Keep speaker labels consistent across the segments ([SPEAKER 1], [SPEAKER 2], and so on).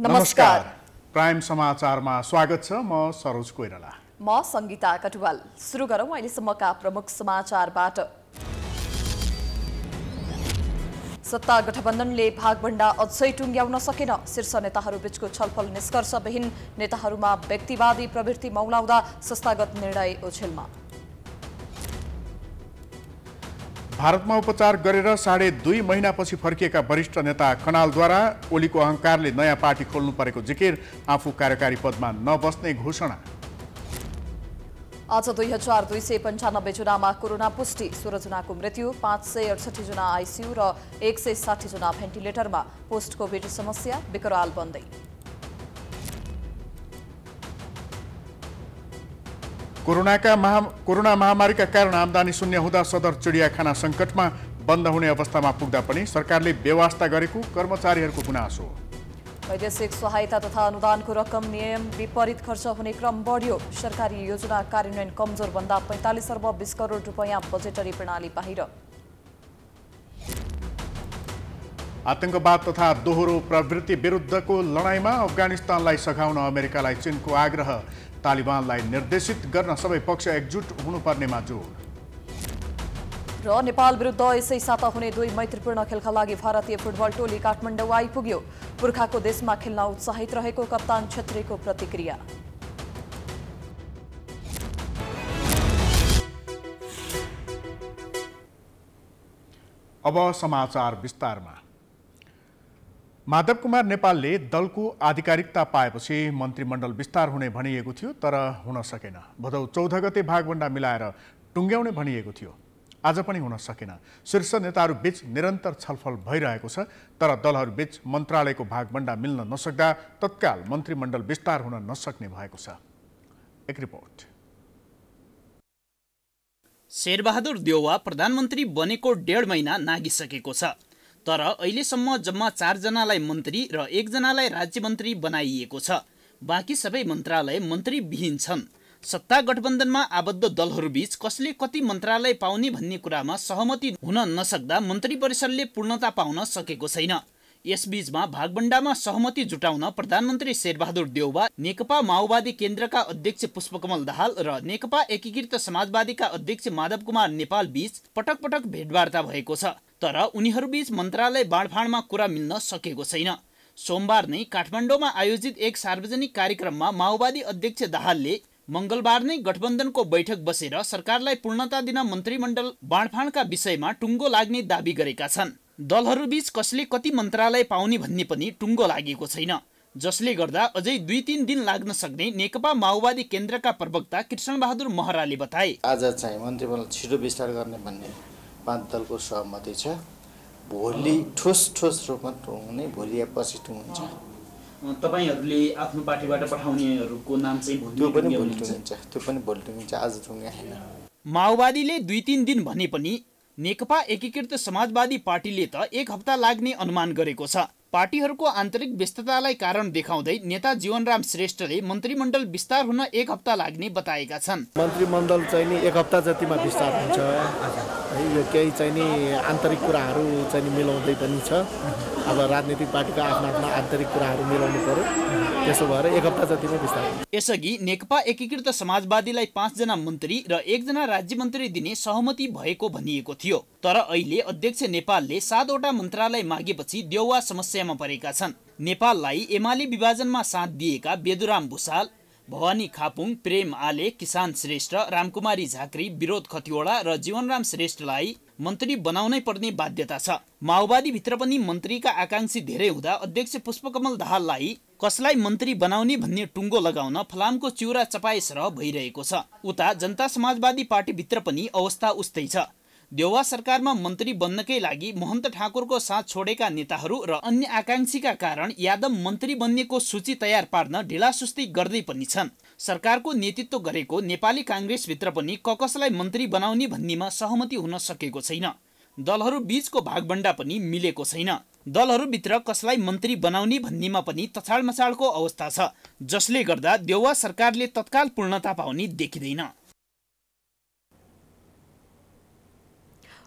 [SPEAKER 1] नमस्कार
[SPEAKER 2] प्राइम समाचारमा स्वागत छ म सरोज कोइराला
[SPEAKER 1] म संगीता कटुवाल सुरु गरौँ अहिलेसम्मका प्रमुख समाचारबाट सत्ता गठबन्धनले भागभण्डा अझै टुङ्ग्याउन सकेन शीर्ष नेताहरूबीचको छलफल निष्कर्षविहीन नेताहरूमा व्यक्तिवादी प्रवृत्ति मौलाउँदा संस्थागत निर्णय ओछेलमा
[SPEAKER 2] भारतमा उपचार गरेर साढे दुई महिनापछि फर्किएका वरिष्ठ नेता खनालद्वारा ओलीको अहङ्कारले नयाँ पार्टी खोल्नु परेको जिकिर आफू कार्यकारी पदमा नबस्ने घोषणा
[SPEAKER 1] आज दुई हजार दुई सय पन्चानब्बे जनामा कोरोना पुष्टि सोह्रजनाको मृत्यु पाँच सय अडसठी जना आइसियू र एक सय साठी जना भेन्टिलेटरमा पोस्ट कोभिड समस्या विकराल बन्दै
[SPEAKER 2] कोरोनाका महा कोरोना महामारीका कारण आमदानी शून्य हुँदा सदर चिडियाखाना सङ्कटमा बन्द हुने अवस्थामा पुग्दा पनि सरकारले व्यवस्था गरेको कर्मचारीहरूको गुनासो
[SPEAKER 1] वैदेशिक सहायता तथा अनुदानको रकम नियम विपरीत खर्च हुने क्रम बढ्यो सरकारी योजना कार्यान्वयन कमजोर भन्दा पैँतालिस अर्ब बिस करोड रुपियाँ बजेटरी प्रणाली बाहिर
[SPEAKER 2] आतंकवाद तथा दोहोरो प्रवृत्ति विरुद्धको लडाईँमा अफगानिस्तानलाई सघाउन अमेरिकालाई चीनको आग्रह तालिबानलाई निर्देशित गर्न सबै पक्ष एकजुट हुनुपर्नेमा जोड
[SPEAKER 1] र नेपाल विरुद्ध यसै साता हुने दुई मैत्रीपूर्ण खेलका लागि भारतीय फुटबल टोली काठमाडौँ आइपुग्यो पुर्खाको देशमा खेल्न उत्साहित रहेको कप्तान छेत्रीको प्रतिक्रिया
[SPEAKER 2] अब समाचार विस्तारमा माधव कुमार नेपालले दलको आधिकारिकता पाएपछि मन्त्रीमण्डल विस्तार हुने भनिएको थियो तर हुन सकेन भदौ चौध गते भागभन्डा मिलाएर टुङ्ग्याउने भनिएको थियो आज पनि हुन सकेन शीर्ष नेताहरूबीच निरन्तर छलफल भइरहेको छ तर दलहरूबीच मन्त्रालयको भागभन्डा मिल्न नसक्दा तत्काल मन्त्रीमण्डल विस्तार हुन नसक्ने भएको छ एक रिपोर्ट शेरबहादुर देउवा
[SPEAKER 3] प्रधानमन्त्री बनेको डेढ महिना नागिसकेको छ तर अहिलेसम्म जम्मा चारजनालाई मन्त्री र एकजनालाई राज्यमन्त्री बनाइएको छ बाँकी सबै मन्त्रालय मन्त्रीविहीन छन् सत्ता गठबन्धनमा आबद्ध दलहरूबीच कसले कति मन्त्रालय पाउने भन्ने कुरामा सहमति हुन नसक्दा मन्त्री परिषदले पूर्णता पाउन सकेको छैन यसबीचमा भागबण्डामा सहमति जुटाउन प्रधानमन्त्री शेरबहादुर देउवा नेकपा माओवादी केन्द्रका अध्यक्ष पुष्पकमल दाहाल र नेकपा एकीकृत समाजवादीका अध्यक्ष माधव कुमार नेपाल बीच पटक पटक भेटवार्ता भएको छ तर उनीहरूबीच मन्त्रालय बाँडफाँडमा कुरा मिल्न सकेको छैन सोमबार नै काठमाडौँमा आयोजित एक सार्वजनिक कार्यक्रममा माओवादी अध्यक्ष दाहालले मङ्गलबार नै गठबन्धनको बैठक बसेर सरकारलाई पूर्णता दिन मन्त्रीमण्डल बाँडफाँडका विषयमा टुङ्गो लाग्ने दावी गरेका छन् दलहरूबीच कसले कति मन्त्रालय पाउने भन्ने पनि टुङ्गो लागेको छैन जसले गर्दा अझै दुई तिन दिन लाग्न सक्ने नेकपा माओवादी केन्द्रका प्रवक्ता कृष्णबहादुर महराले बताए
[SPEAKER 4] आज चाहिँ मन्त्रीमण्डल छिटो विस्तार गर्ने भन्ने पाँच दलको सहमति छ भोलि ठोस ठोस रूपमा टुङ हुने भोलि या पछि टुङ हुन्छ
[SPEAKER 3] तपाईँहरूले आफ्नो पार्टीबाट पठाउनेहरूको नाम चाहिँ त्यो
[SPEAKER 4] पनि भोलि टुङ्गिन्छ त्यो पनि भोलि टुङ्गिन्छ आज टुङ्गा होइन
[SPEAKER 3] माओवादीले दुई तिन दिन भने पनि नेकपा एकीकृत समाजवादी पार्टीले त एक हप्ता लाग्ने अनुमान गरेको छ पार्टीहरूको आन्तरिक व्यस्ततालाई कारण देखाउँदै नेता जीवनराम श्रेष्ठले मन्त्रीमण्डल विस्तार हुन एक हप्ता लाग्ने बताएका छन्
[SPEAKER 4] मन्त्रीमण्डल चाहिँ नि एक हप्ता जतिमा विस्तार हुन्छ है यो केही चाहिँ नि आन्तरिक कुराहरू चाहिँ मिलाउँदै पनि छ अब राजनीतिक पार्टीका आफ्नो आफ्नो आन्तरिक कुराहरू मिलाउनु पर्यो त्यसो भएर एक हप्ता जतिमै बिस्तारै
[SPEAKER 3] यसअघि नेकपा एकीकृत समाजवादीलाई पाँचजना मन्त्री र एकजना राज्य मन्त्री दिने सहमति भएको भनिएको थियो तर अहिले अध्यक्ष नेपालले सातवटा मन्त्रालय मागेपछि देउवा समस्यामा परेका छन् नेपाललाई एमाले विभाजनमा साथ दिएका बेदुराम भुषाल भवानी खापुङ प्रेम आले किसान श्रेष्ठ रामकुमारी झाक्री विरोध खतिवडा र जीवनराम श्रेष्ठलाई मन्त्री बनाउनै पर्ने बाध्यता छ माओवादीभित्र पनि मन्त्रीका आकाङ्क्षी धेरै हुँदा अध्यक्ष पुष्पकमल दाहाललाई कसलाई मन्त्री बनाउने भन्ने टुङ्गो लगाउन फलामको चिउरा चपाए सरह भइरहेको छ उता जनता समाजवादी पार्टीभित्र पनि अवस्था उस्तै छ देउवा सरकारमा मन्त्री बन्नकै लागि महन्त ठाकुरको साथ छोडेका नेताहरू र अन्य आकाङ्क्षीका कारण यादव मन्त्री बन्नेको सूची तयार पार्न ढिलासुस्ती गर्दै पनि छन् सरकारको नेतृत्व गरेको नेपाली काङ्ग्रेसभित्र पनि ककसलाई मन्त्री बनाउने भन्नेमा सहमति हुन सकेको छैन दलहरू बीचको भागभण्डा पनि मिलेको छैन दलहरूभित्र कसलाई मन्त्री बनाउने भन्नेमा पनि तछाडमछाडको अवस्था छ जसले गर्दा देउवा सरकारले तत्काल पूर्णता पाउने देखिँदैन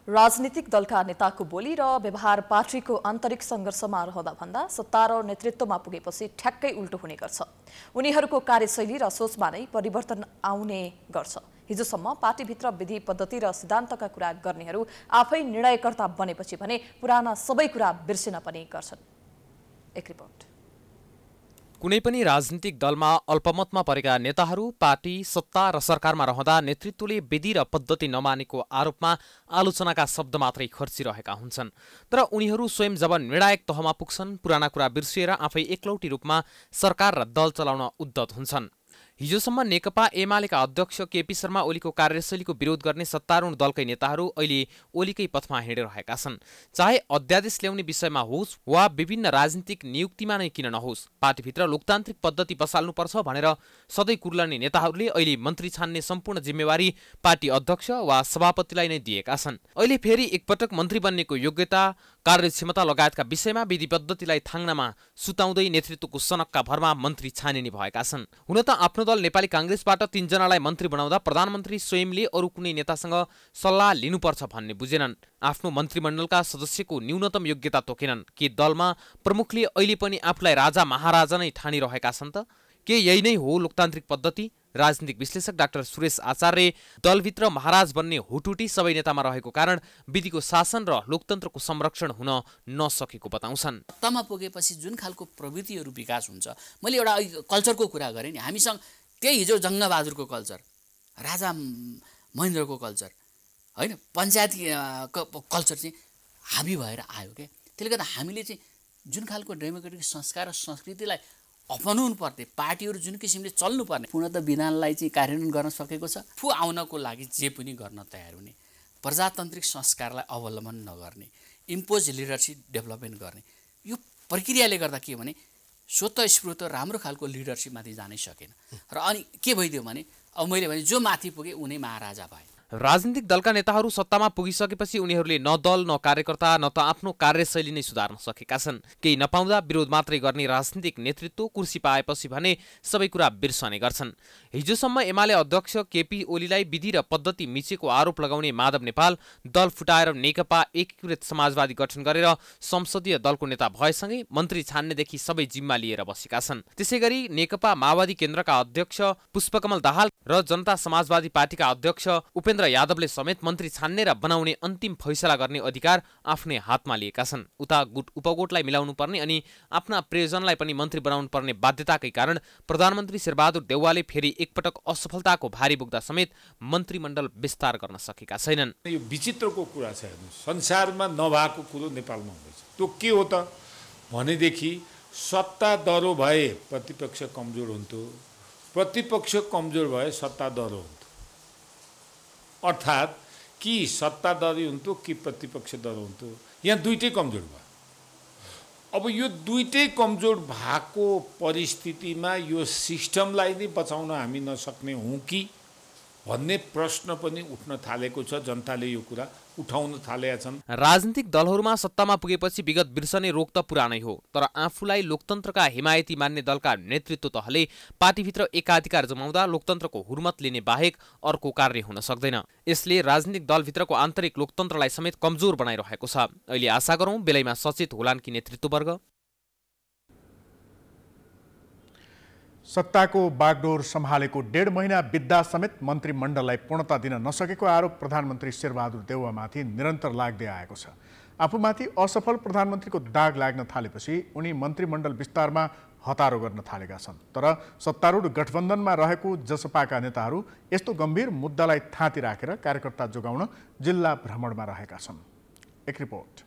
[SPEAKER 1] राजनीतिक दलका नेताको बोली र व्यवहार पार्टीको आन्तरिक सङ्घर्षमा रहँदा भन्दा सत्ता र नेतृत्वमा पुगेपछि ठ्याक्कै उल्टो हुने गर्छ उनीहरूको कार्यशैली र सोचमा नै परिवर्तन आउने गर्छ हिजोसम्म पार्टीभित्र विधि पद्धति र सिद्धान्तका कुरा गर्नेहरू आफै निर्णयकर्ता बनेपछि भने पुराना सबै कुरा बिर्सिन पनि गर्छन् एक रिपोर्ट
[SPEAKER 5] कुनै पनि राजनीतिक दलमा अल्पमतमा परेका नेताहरू पार्टी सत्ता र सरकारमा रहँदा नेतृत्वले विधि र पद्धति नमानेको आरोपमा आलोचनाका शब्द मात्रै खर्चिरहेका हुन्छन् तर उनीहरू स्वयं जब निर्णायक तहमा पुग्छन् पुराना कुरा बिर्सिएर आफै एकलौटी रूपमा सरकार र दल चलाउन उद्धत हुन्छन् हिजोसम्म नेकपा एमालेका अध्यक्ष केपी शर्मा ओलीको कार्यशैलीको विरोध गर्ने सत्तारूढ दलकै नेताहरू अहिले ओलीकै पथमा हिँडिरहेका छन् चाहे अध्यादेश ल्याउने विषयमा होस् वा विभिन्न राजनीतिक नियुक्तिमा नै किन नहोस् पार्टीभित्र लोकतान्त्रिक पद्धति बसाल्नुपर्छ भनेर सधैँ कुर्लने नेताहरूले अहिले मन्त्री छान्ने सम्पूर्ण जिम्मेवारी पार्टी अध्यक्ष वा सभापतिलाई नै दिएका छन् अहिले फेरि एकपटक मन्त्री बन्नेको योग्यता कार्यक्षमता लगायतका विषयमा विधि पद्धतिलाई थाङ्नमा सुताउँदै नेतृत्वको सनकका भरमा मन्त्री छानिने भएका छन् हुन त आफ्नो दल नेपाली काङ्ग्रेसबाट तीनजनालाई मन्त्री बनाउँदा प्रधानमन्त्री स्वयंले अरू कुनै नेतासँग सल्लाह लिनुपर्छ भन्ने बुझेनन् आफ्नो मन्त्रीमण्डलका सदस्यको न्यूनतम योग्यता तोकेनन् के दलमा प्रमुखले अहिले पनि आफूलाई राजा महाराजा नै ठानिरहेका छन् त के यही नै हो लोकतान्त्रिक पद्धति राजनीतिक विश्लेषक डाक्टर सुरेश आचार्य दलभित्र महाराज बन्ने हुटुटी सबै नेतामा रहेको कारण विधिको शासन र लोकतन्त्रको संरक्षण हुन नसकेको बताउँछन्
[SPEAKER 3] तमा पुगेपछि जुन खालको प्रवृत्तिहरू विकास हुन्छ मैले एउटा कल्चरको कुरा गरेँ नि हामीसँग त्यही हिजो जङ्गबहादुरको कल्चर राजा महेन्द्रको कल्चर होइन पञ्चायत कल्चर चाहिँ हामी भएर आयो क्या त्यसले गर्दा हामीले चाहिँ जुन खालको डेमोक्रेटिक संस्कार र संस्कृतिलाई अपनाउनुपर्ने पार्टीहरू जुन किसिमले चल्नुपर्ने त विधानलाई चाहिँ कार्यान्वयन गर्न सकेको छ फु आउनको लागि जे पनि गर्न तयार हुने प्रजातान्त्रिक संस्कारलाई अवलम्बन नगर्ने इम्पोज लिडरसिप डेभलपमेन्ट गर्ने यो प्रक्रियाले गर्दा के भने स्वत स्वतस्फूर्त राम्रो खालको लिडरसिपमाथि जानै सकेन र अनि के भइदियो भने अब मैले भने जो माथि पुगेँ उनै महाराजा भए
[SPEAKER 5] राजनीतिक दलका नेताहरू सत्तामा पुगिसकेपछि उनीहरूले न दल न कार्यकर्ता न त आफ्नो कार्यशैली नै सुधार्न सकेका छन् केही नपाउँदा विरोध मात्रै गर्ने राजनीतिक नेतृत्व कुर्सी पाएपछि भने सबै कुरा बिर्सने गर्छन् हिजोसम्म एमाले अध्यक्ष केपी ओलीलाई विधि र पद्धति मिचेको आरोप लगाउने माधव नेपाल दल फुटाएर नेकपा एकीकृत समाजवादी गठन गरेर संसदीय दलको नेता भएसँगै मन्त्री छान्नेदेखि सबै जिम्मा लिएर बसेका छन् त्यसै गरी नेकपा माओवादी केन्द्रका अध्यक्ष पुष्पकमल दाहाल र जनता समाजवादी पार्टीका अध्यक्ष उपेन्द्र उपेन्द्र यादवले समेत मन्त्री छान्ने र बनाउने अन्तिम फैसला गर्ने अधिकार आफ्नै हातमा लिएका छन् उता गुट उपगोटलाई मिलाउनु पर्ने अनि आफ्ना प्रियोजनलाई पनि मन्त्री बनाउनु पर्ने बाध्यताकै कारण प्रधानमन्त्री शेरबहादुर देउवाले फेरि एकपटक असफलताको भारी बोक्दा समेत मन्त्रीमण्डल विस्तार गर्न सकेका छैनन्
[SPEAKER 4] यो विचित्रको कुरा छ संसारमा नभएको कुरो नेपालमा हुँदैछ त्यो के हो त भनेदेखि सत्ता दह्रो भए प्रतिपक्ष कमजोर हुन्थ्यो प्रतिपक्ष कमजोर भए सत्ता दरो हुन्थ्यो अर्थात् कि सत्ताधारी हुन्थ्यो कि प्रतिपक्ष दल हुन्थ्यो यहाँ दुइटै कमजोर भयो अब यो दुइटै कमजोर भएको परिस्थितिमा यो सिस्टमलाई नै बचाउन हामी नसक्ने हौँ कि भन्ने प्रश्न पनि उठ्न थालेको छ जनताले यो कुरा उठाउन थालेका छन्
[SPEAKER 5] राजनीतिक दलहरूमा सत्तामा पुगेपछि विगत बिर्सने रोग त पुरानै हो तर आफूलाई लोकतन्त्रका हिमायती मान्ने दलका नेतृत्व तहले पार्टीभित्र एकाधिकार जमाउँदा लोकतन्त्रको हुर्मत लिने बाहेक अर्को कार्य हुन सक्दैन यसले राजनीतिक दलभित्रको आन्तरिक लोकतन्त्रलाई समेत कमजोर बनाइरहेको छ अहिले आशा गरौँ बेलैमा सचेत होलान् कि नेतृत्ववर्ग
[SPEAKER 2] सत्ताको बागडोर सम्हालेको डेढ महिना बित्दा समेत मन्त्रीमण्डललाई पूर्णता दिन नसकेको आरोप प्रधानमन्त्री शेरबहादुर देवमाथि निरन्तर लाग्दै आएको छ आफूमाथि असफल प्रधानमन्त्रीको दाग लाग्न थालेपछि उनी मन्त्रीमण्डल विस्तारमा हतारो गर्न थालेका छन् तर सत्तारूढ गठबन्धनमा रहेको जसपाका नेताहरू यस्तो गम्भीर मुद्दालाई थाँती राखेर कार्यकर्ता जोगाउन जिल्ला भ्रमणमा रहेका छन् एक रिपोर्ट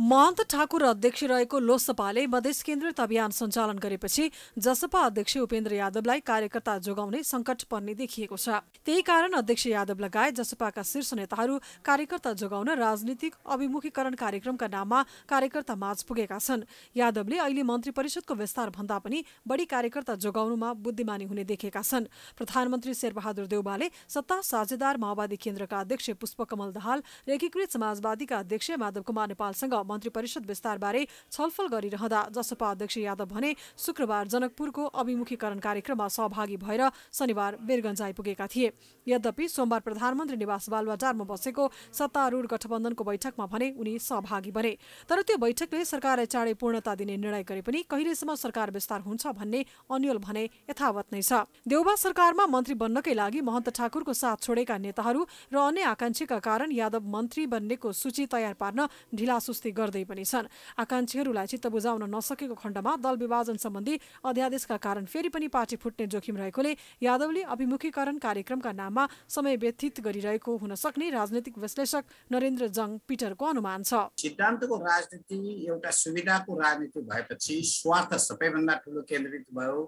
[SPEAKER 6] महन्त ठाकुर अध्यक्ष रहेको लोसपाले मधेस केन्द्रित अभियान सञ्चालन गरेपछि जसपा अध्यक्ष उपेन्द्र यादवलाई कार्यकर्ता जोगाउने संकट पर्ने देखिएको छ त्यही कारण अध्यक्ष यादव लगायत जसपाका शीर्ष नेताहरू कार्यकर्ता जोगाउन राजनीतिक अभिमुखीकरण कार्यक्रमका नाममा कार्यकर्ता माझ पुगेका छन् यादवले अहिले मन्त्री परिषदको विस्तार भन्दा पनि बढी कार्यकर्ता जोगाउनुमा बुद्धिमानी हुने देखेका छन् प्रधानमन्त्री शेरबहादुर देउबाले सत्ता साझेदार माओवादी केन्द्रका अध्यक्ष पुष्पकमल दाहाल र एकीकृत समाजवादीका अध्यक्ष माधव कुमार नेपालसँग मन्त्री परिषद विस्तारबारे छलफल गरिरहँदा जसपा अध्यक्ष यादव भने शुक्रबार जनकपुरको अभिमुखीकरण कार्यक्रममा सहभागी भएर शनिबार बेरगन्ज आइपुगेका थिए यद्यपि सोमबार प्रधानमन्त्री निवास बालबजारमा बसेको सत्तारूढ गठबन्धनको बैठकमा भने उनी सहभागी बने तर त्यो बैठकले सरकारलाई चाँडै पूर्णता दिने निर्णय गरे पनि कहिलेसम्म सरकार विस्तार हुन्छ भन्ने अन्यल भने यथावत नै छ देउबा सरकारमा मन्त्री बन्नकै लागि महन्त ठाकुरको साथ छोडेका नेताहरू र अन्य आकांक्षीका कारण यादव मन्त्री बन्नेको सूची तयार पार्न ढिलासुस्ती गर्दै पनि छन् आकांक्षीहरूलाई चित्त बुझाउन नसकेको खण्डमा दल विभाजन सम्बन्धी अध्यादेशका कारण फेरि पनि पार्टी फुट्ने जोखिम रहेकोले यादवले अभिमुखीकरण कार्यक्रमका नाममा समय व्यतीत गरिरहेको हुन सक्ने राजनैतिक विश्लेषक नरेन्द्र जङ पिटरको अनुमान छ सिद्धान्तको राजनीति
[SPEAKER 3] एउटा सुविधाको राजनीति भएपछि स्वार्थ सबैभन्दा ठुलो केन्द्रित भयो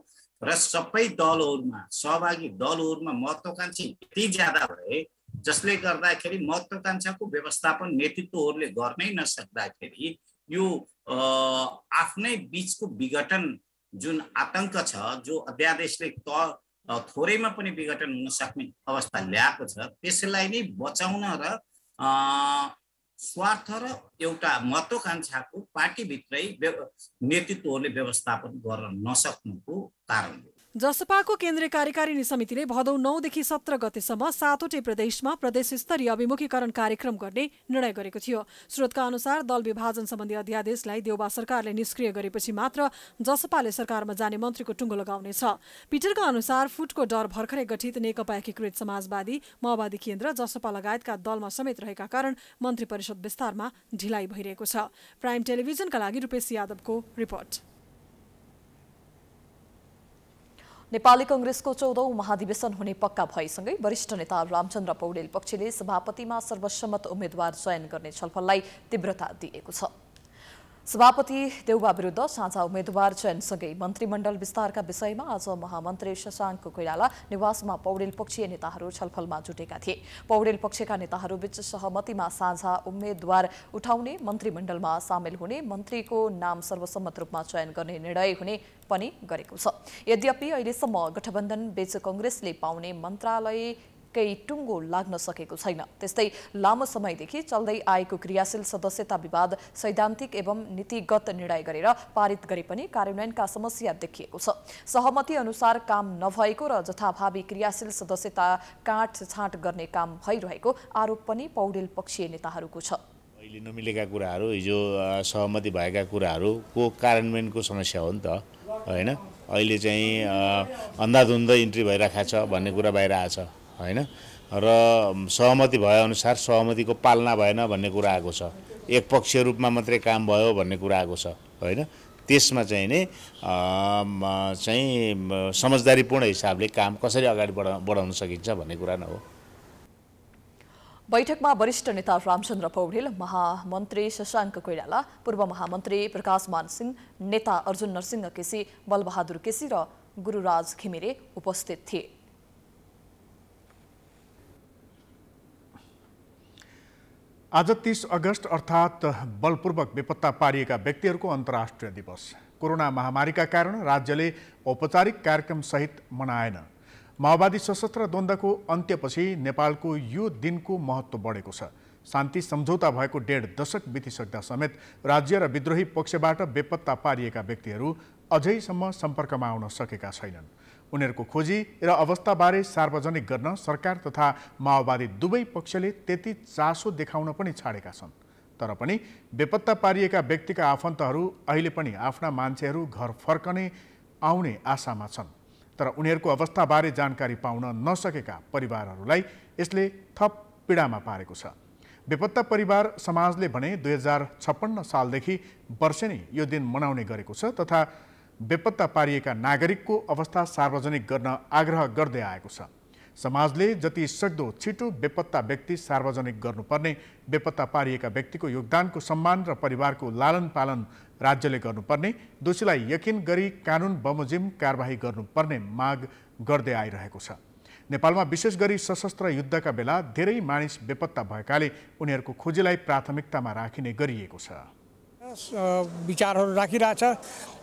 [SPEAKER 3] र सबै दलहरूमा सहभागी दलहरूमा महत्वाकांक्षी यति ज्यादा भए जसले गर्दाखेरि महत्त्वकाङ्क्षाको व्यवस्थापन नेतृत्वहरूले गर्नै नसक्दाखेरि यो आफ्नै बिचको विघटन जुन आतङ्क छ जो अध्यादेशले त थोरैमा पनि विघटन हुन सक्ने अवस्था ल्याएको छ त्यसलाई नै बचाउन र स्वार्थ र एउटा महत्त्वकाङ्क्षाको पार्टीभित्रै व्यव नेतृत्वहरूले व्यवस्थापन गर्न नसक्नुको कारण
[SPEAKER 6] जसपाको केन्द्रीय कार्यकारिणी समितिले भदौ नौदेखि सत्र गतेसम्म सातवटै प्रदेशमा प्रदेश स्तरीय अभिमुखीकरण कार्यक्रम गर्ने निर्णय गरेको थियो स्रोतका अनुसार दल विभाजन सम्बन्धी अध्यादेशलाई देउबा सरकारले निष्क्रिय गरेपछि मात्र जसपाले सरकारमा जाने मन्त्रीको टुङ्गो लगाउनेछ पिटरका अनुसार फुटको डर भर्खरै गठित नेकपा एकीकृत समाजवादी माओवादी केन्द्र जसपा लगायतका दलमा समेत रहेका कारण मन्त्री परिषद विस्तारमा ढिलाइ भइरहेको छ प्राइम टेलिभिजनका लागि रूपेश यादवको रिपोर्ट
[SPEAKER 1] नेपाली कंग्रेसको चौधौं महाधिवेशन हुने पक्का भएसँगै वरिष्ठ नेता रामचन्द्र पौडेल पक्षले सभापतिमा सर्वसम्मत उम्मेद्वार चयन गर्ने छलफललाई तीव्रता दिएको छ सभापति देउबा विरुद्ध साझा उम्मेद्वार चयनसँगै मन्त्रीमण्डल विस्तारका विषयमा आज महामन्त्री शशाङ्क कोइराला निवासमा पौडेल पक्षीय नेताहरू छलफलमा जुटेका थिए पौडेल पक्षका नेताहरू बीच सहमतिमा साझा उम्मेद्वार उठाउने मन्त्रीमण्डलमा सामेल हुने मन्त्रीको नाम सर्वसम्मत रूपमा चयन गर्ने निर्णय हुने पनि गरेको छ यद्यपि अहिलेसम्म गठबन्धन बीच कङ्ग्रेसले पाउने मन्त्रालय केही टुङ्गो लाग्न सकेको छैन त्यस्तै लामो समयदेखि चल्दै आएको क्रियाशील सदस्यता विवाद सैद्धान्तिक एवं नीतिगत निर्णय गरेर पारित गरे पनि कार्यान्वयनका समस्या देखिएको छ सहमति अनुसार काम नभएको र जथाभावी क्रियाशील सदस्यता काँटछाँट गर्ने काम भइरहेको आरोप पनि पौडेल पक्षीय नेताहरूको छ
[SPEAKER 4] अहिले नमिलेका कुराहरू हिजो सहमति
[SPEAKER 2] भएका कुराहरूको कार्यान्वयनको समस्या हो नि त होइन अहिले चाहिँ अन्धाधुन्ध इन्ट्री भइरहेको छ भन्ने कुरा बाहिर आएछ होइन र सहमति भएअनुसार सहमतिको पालना भएन भन्ने कुरा आएको छ एकपक्षीय रूपमा मात्रै काम भयो
[SPEAKER 4] भन्ने कुरा आएको छ होइन त्यसमा चाहिँ नै चाहिँ समझदारीपूर्ण हिसाबले काम कसरी अगाडि बढा बढाउन सकिन्छ भन्ने कुरा न हो
[SPEAKER 1] बैठकमा वरिष्ठ नेता रामचन्द्र पौडेल महामन्त्री शशाङ्क कोइराला पूर्व महामन्त्री प्रकाश मान सिंह नेता अर्जुन नरसिंह केसी बलबहादुर केसी र गुरुराज घिमिरे उपस्थित थिए
[SPEAKER 2] आज तिस अगस्त अर्थात् बलपूर्वक बेपत्ता पारिएका व्यक्तिहरूको अन्तर्राष्ट्रिय दिवस कोरोना महामारीका कारण राज्यले औपचारिक कार्यक्रमसहित मनाएन माओवादी सशस्त्र द्वन्द्वको अन्त्यपछि नेपालको यो दिनको महत्व बढेको छ शान्ति सम्झौता भएको डेढ दशक बितिसक्दा समेत राज्य र विद्रोही पक्षबाट बेपत्ता पारिएका व्यक्तिहरू अझैसम्म सम्पर्कमा आउन सकेका छैनन् उनीहरूको खोजी र अवस्थाबारे सार्वजनिक गर्न सरकार तथा माओवादी दुवै पक्षले त्यति चासो देखाउन पनि छाडेका छन् तर पनि बेपत्ता पारिएका व्यक्तिका आफन्तहरू अहिले पनि आफ्ना मान्छेहरू घर फर्कने आउने आशामा छन् तर उनीहरूको अवस्थाबारे जानकारी पाउन नसकेका परिवारहरूलाई यसले थप पीडामा पारेको छ बेपत्ता परिवार समाजले भने दुई हजार छप्पन्न सालदेखि वर्षे नै यो दिन मनाउने गरेको छ तथा बेपत्ता पारिएका नागरिकको अवस्था सार्वजनिक गर्न आग्रह गर्दै आएको छ समाजले जति सक्दो छिटो बेपत्ता व्यक्ति सार्वजनिक गर्नुपर्ने बेपत्ता पारिएका व्यक्तिको योगदानको सम्मान र परिवारको लालन पालन राज्यले गर्नुपर्ने दोषीलाई यकिन गरी कानुन बमोजिम कारवाही गर्नुपर्ने माग गर्दै आइरहेको छ नेपालमा विशेष गरी सशस्त्र युद्धका बेला धेरै मानिस बेपत्ता भएकाले उनीहरूको खोजीलाई प्राथमिकतामा राखिने गरिएको छ विचारहरू राखिरहेछ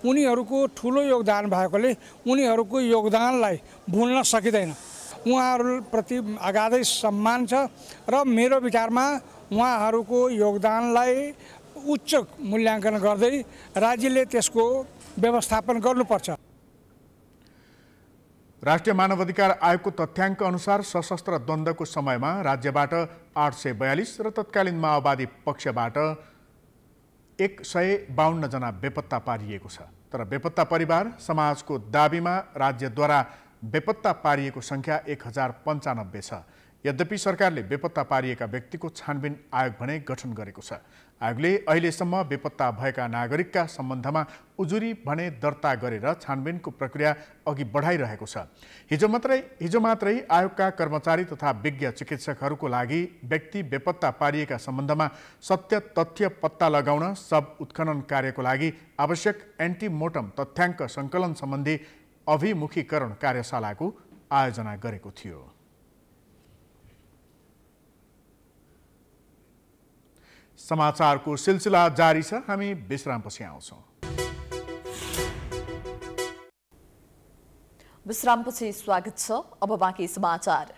[SPEAKER 2] उनीहरूको ठुलो योगदान भएकोले उनीहरूको योगदानलाई भुल्न सकिँदैन उहाँहरूप्रति अगाधै सम्मान छ
[SPEAKER 4] र मेरो विचारमा उहाँहरूको योगदानलाई उच्च मूल्याङ्कन
[SPEAKER 2] गर्दै राज्यले त्यसको व्यवस्थापन गर्नुपर्छ राष्ट्रिय मानव मानवाधिकार आयोगको तथ्याङ्क अनुसार सशस्त्र द्वन्द्वको समयमा राज्यबाट आठ सय बयालिस र तत्कालीन माओवादी पक्षबाट एक सय बाहन्नजना बेपत्ता पारिएको छ तर बेपत्ता परिवार समाजको दाबीमा राज्यद्वारा बेपत्ता पारिएको सङ्ख्या एक हजार पन्चानब्बे छ यद्यपि सरकारले बेपत्ता पारिएका व्यक्तिको छानबिन आयोग भने गठन गरेको छ आयोगले अहिलेसम्म बेपत्ता भएका नागरिकका सम्बन्धमा उजुरी भने दर्ता गरेर छानबिनको प्रक्रिया अघि बढाइरहेको छ हिजो मात्रै हिजो मात्रै आयोगका कर्मचारी तथा विज्ञ चिकित्सकहरूको लागि व्यक्ति बेपत्ता पारिएका सम्बन्धमा सत्य तथ्य पत्ता लगाउन सब उत्खनन कार्यको लागि आवश्यक एन्टिमोर्टम तथ्याङ्क सङ्कलन सम्बन्धी अभिमुखीकरण कार्यशालाको आयोजना गरेको थियो समाचारको सिलसिला जारी छ हामी विश्रामपछि आउँछौँ
[SPEAKER 1] विश्रामपछि स्वागत छ अब बाँकी समाचार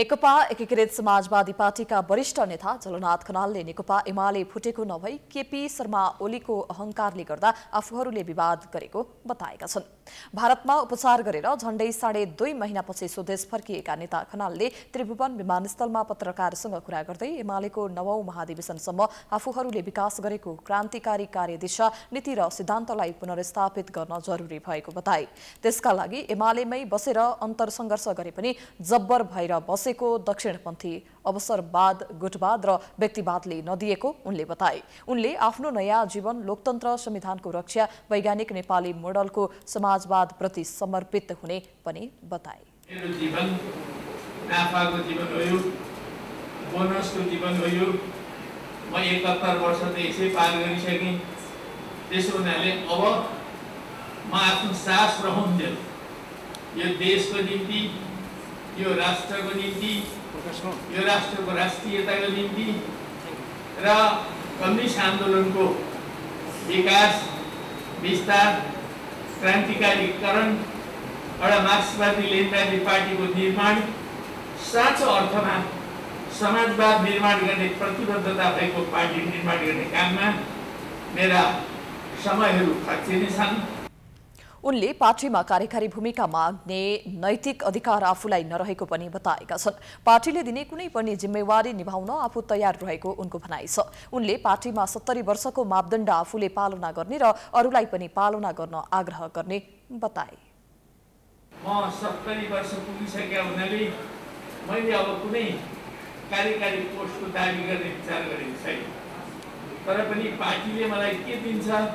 [SPEAKER 1] नेकपा एकीकृत समाजवादी पार्टीका वरिष्ठ नेता जलनाथ खनालले नेकपा एमाले फुटेको नभई केपी शर्मा ओलीको अहंकारले गर्दा आफूहरूले विवाद गरेको बताएका छन् भारतमा उपचार गरेर झण्डै साढे दुई महिनापछि स्वदेश फर्किएका नेता खनालले त्रिभुवन विमानस्थलमा पत्रकारसँग कुरा गर्दै एमालेको नवौं महाधिवेशनसम्म आफूहरूले विकास गरेको क्रान्तिकारी कार्यदिशा नीति र सिद्धान्तलाई पुनर्स्थापित गर्न जरुरी भएको बताए त्यसका लागि एमालेमै बसेर अन्तरसङ्घर्ष गरे पनि जब्बर भएर बसेको दक्षिणपन्थी अवसरवाद गुटवाद र व्यक्तिवादले नदिएको उनले बताए उनले आफ्नो नयाँ जीवन लोकतन्त्र संविधानको रक्षा वैज्ञानिक नेपाली मोडलको समाजवादप्रति समर्पित हुने पनि बताए
[SPEAKER 4] म एकहत्तर वर्ष यसै पार गरिसकेँ त्यसो हुनाले अब म आफ्नो सास रहन्थ्यो यो देशको निम्ति यो राष्ट्रको निम्ति यो राष्ट्रको राष्ट्रियताको निम्ति र कम्युनिस्ट आन्दोलनको विकास विस्तार क्रान्तिकारीकरण एउटा मार्क्सवादी लेनदारी पार्टीको निर्माण साँचो अर्थमा समाजवाद निर्माण गर्ने प्रतिबद्धता भएको पार्टी निर्माण गर्ने काममा मेरा समयहरू छन्
[SPEAKER 1] उनले पार्टीमा कार्यकारी भूमिका माग्ने नैतिक अधिकार आफूलाई नरहेको पनि बताएका छन् पार्टीले दिने कुनै पनि जिम्मेवारी निभाउन आफू तयार रहेको उनको भनाइ छ उनले पार्टीमा सत्तरी वर्षको मापदण्ड आफूले पालना गर्ने र अरूलाई पनि पालना गर्न आग्रह गर्ने बताए
[SPEAKER 4] म सत्तरी वर्ष पुगिसकेका हुनाले मैले अब कुनै कार्यकारी पोस्टको दावी गर्ने विचार गरेको छैन तर पनि पार्टीले मलाई के दिन्छ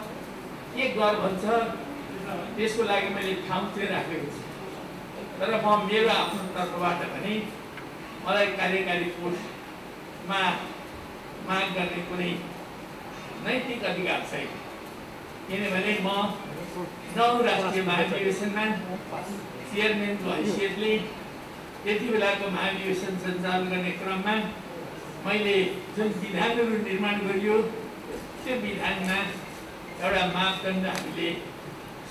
[SPEAKER 4] के गर भन्छ त्यसको लागि मैले ठाउँतिर राखेको छु तर म मेरो आफ्नो तर्फबाट भने मलाई कार्यकारी कोषमा माग गर्ने कुनै नैतिक अधिकार छैन किनभने म नौ राष्ट्रिय महाधिवेशनमा चेयरम्यानको हैसियतले त्यति बेलाको महाधिवेशन सञ्चालन गर्ने क्रममा मैले जुन विधानहरू निर्माण गरियो त्यो विधानमा एउटा मापदण्ड हामीले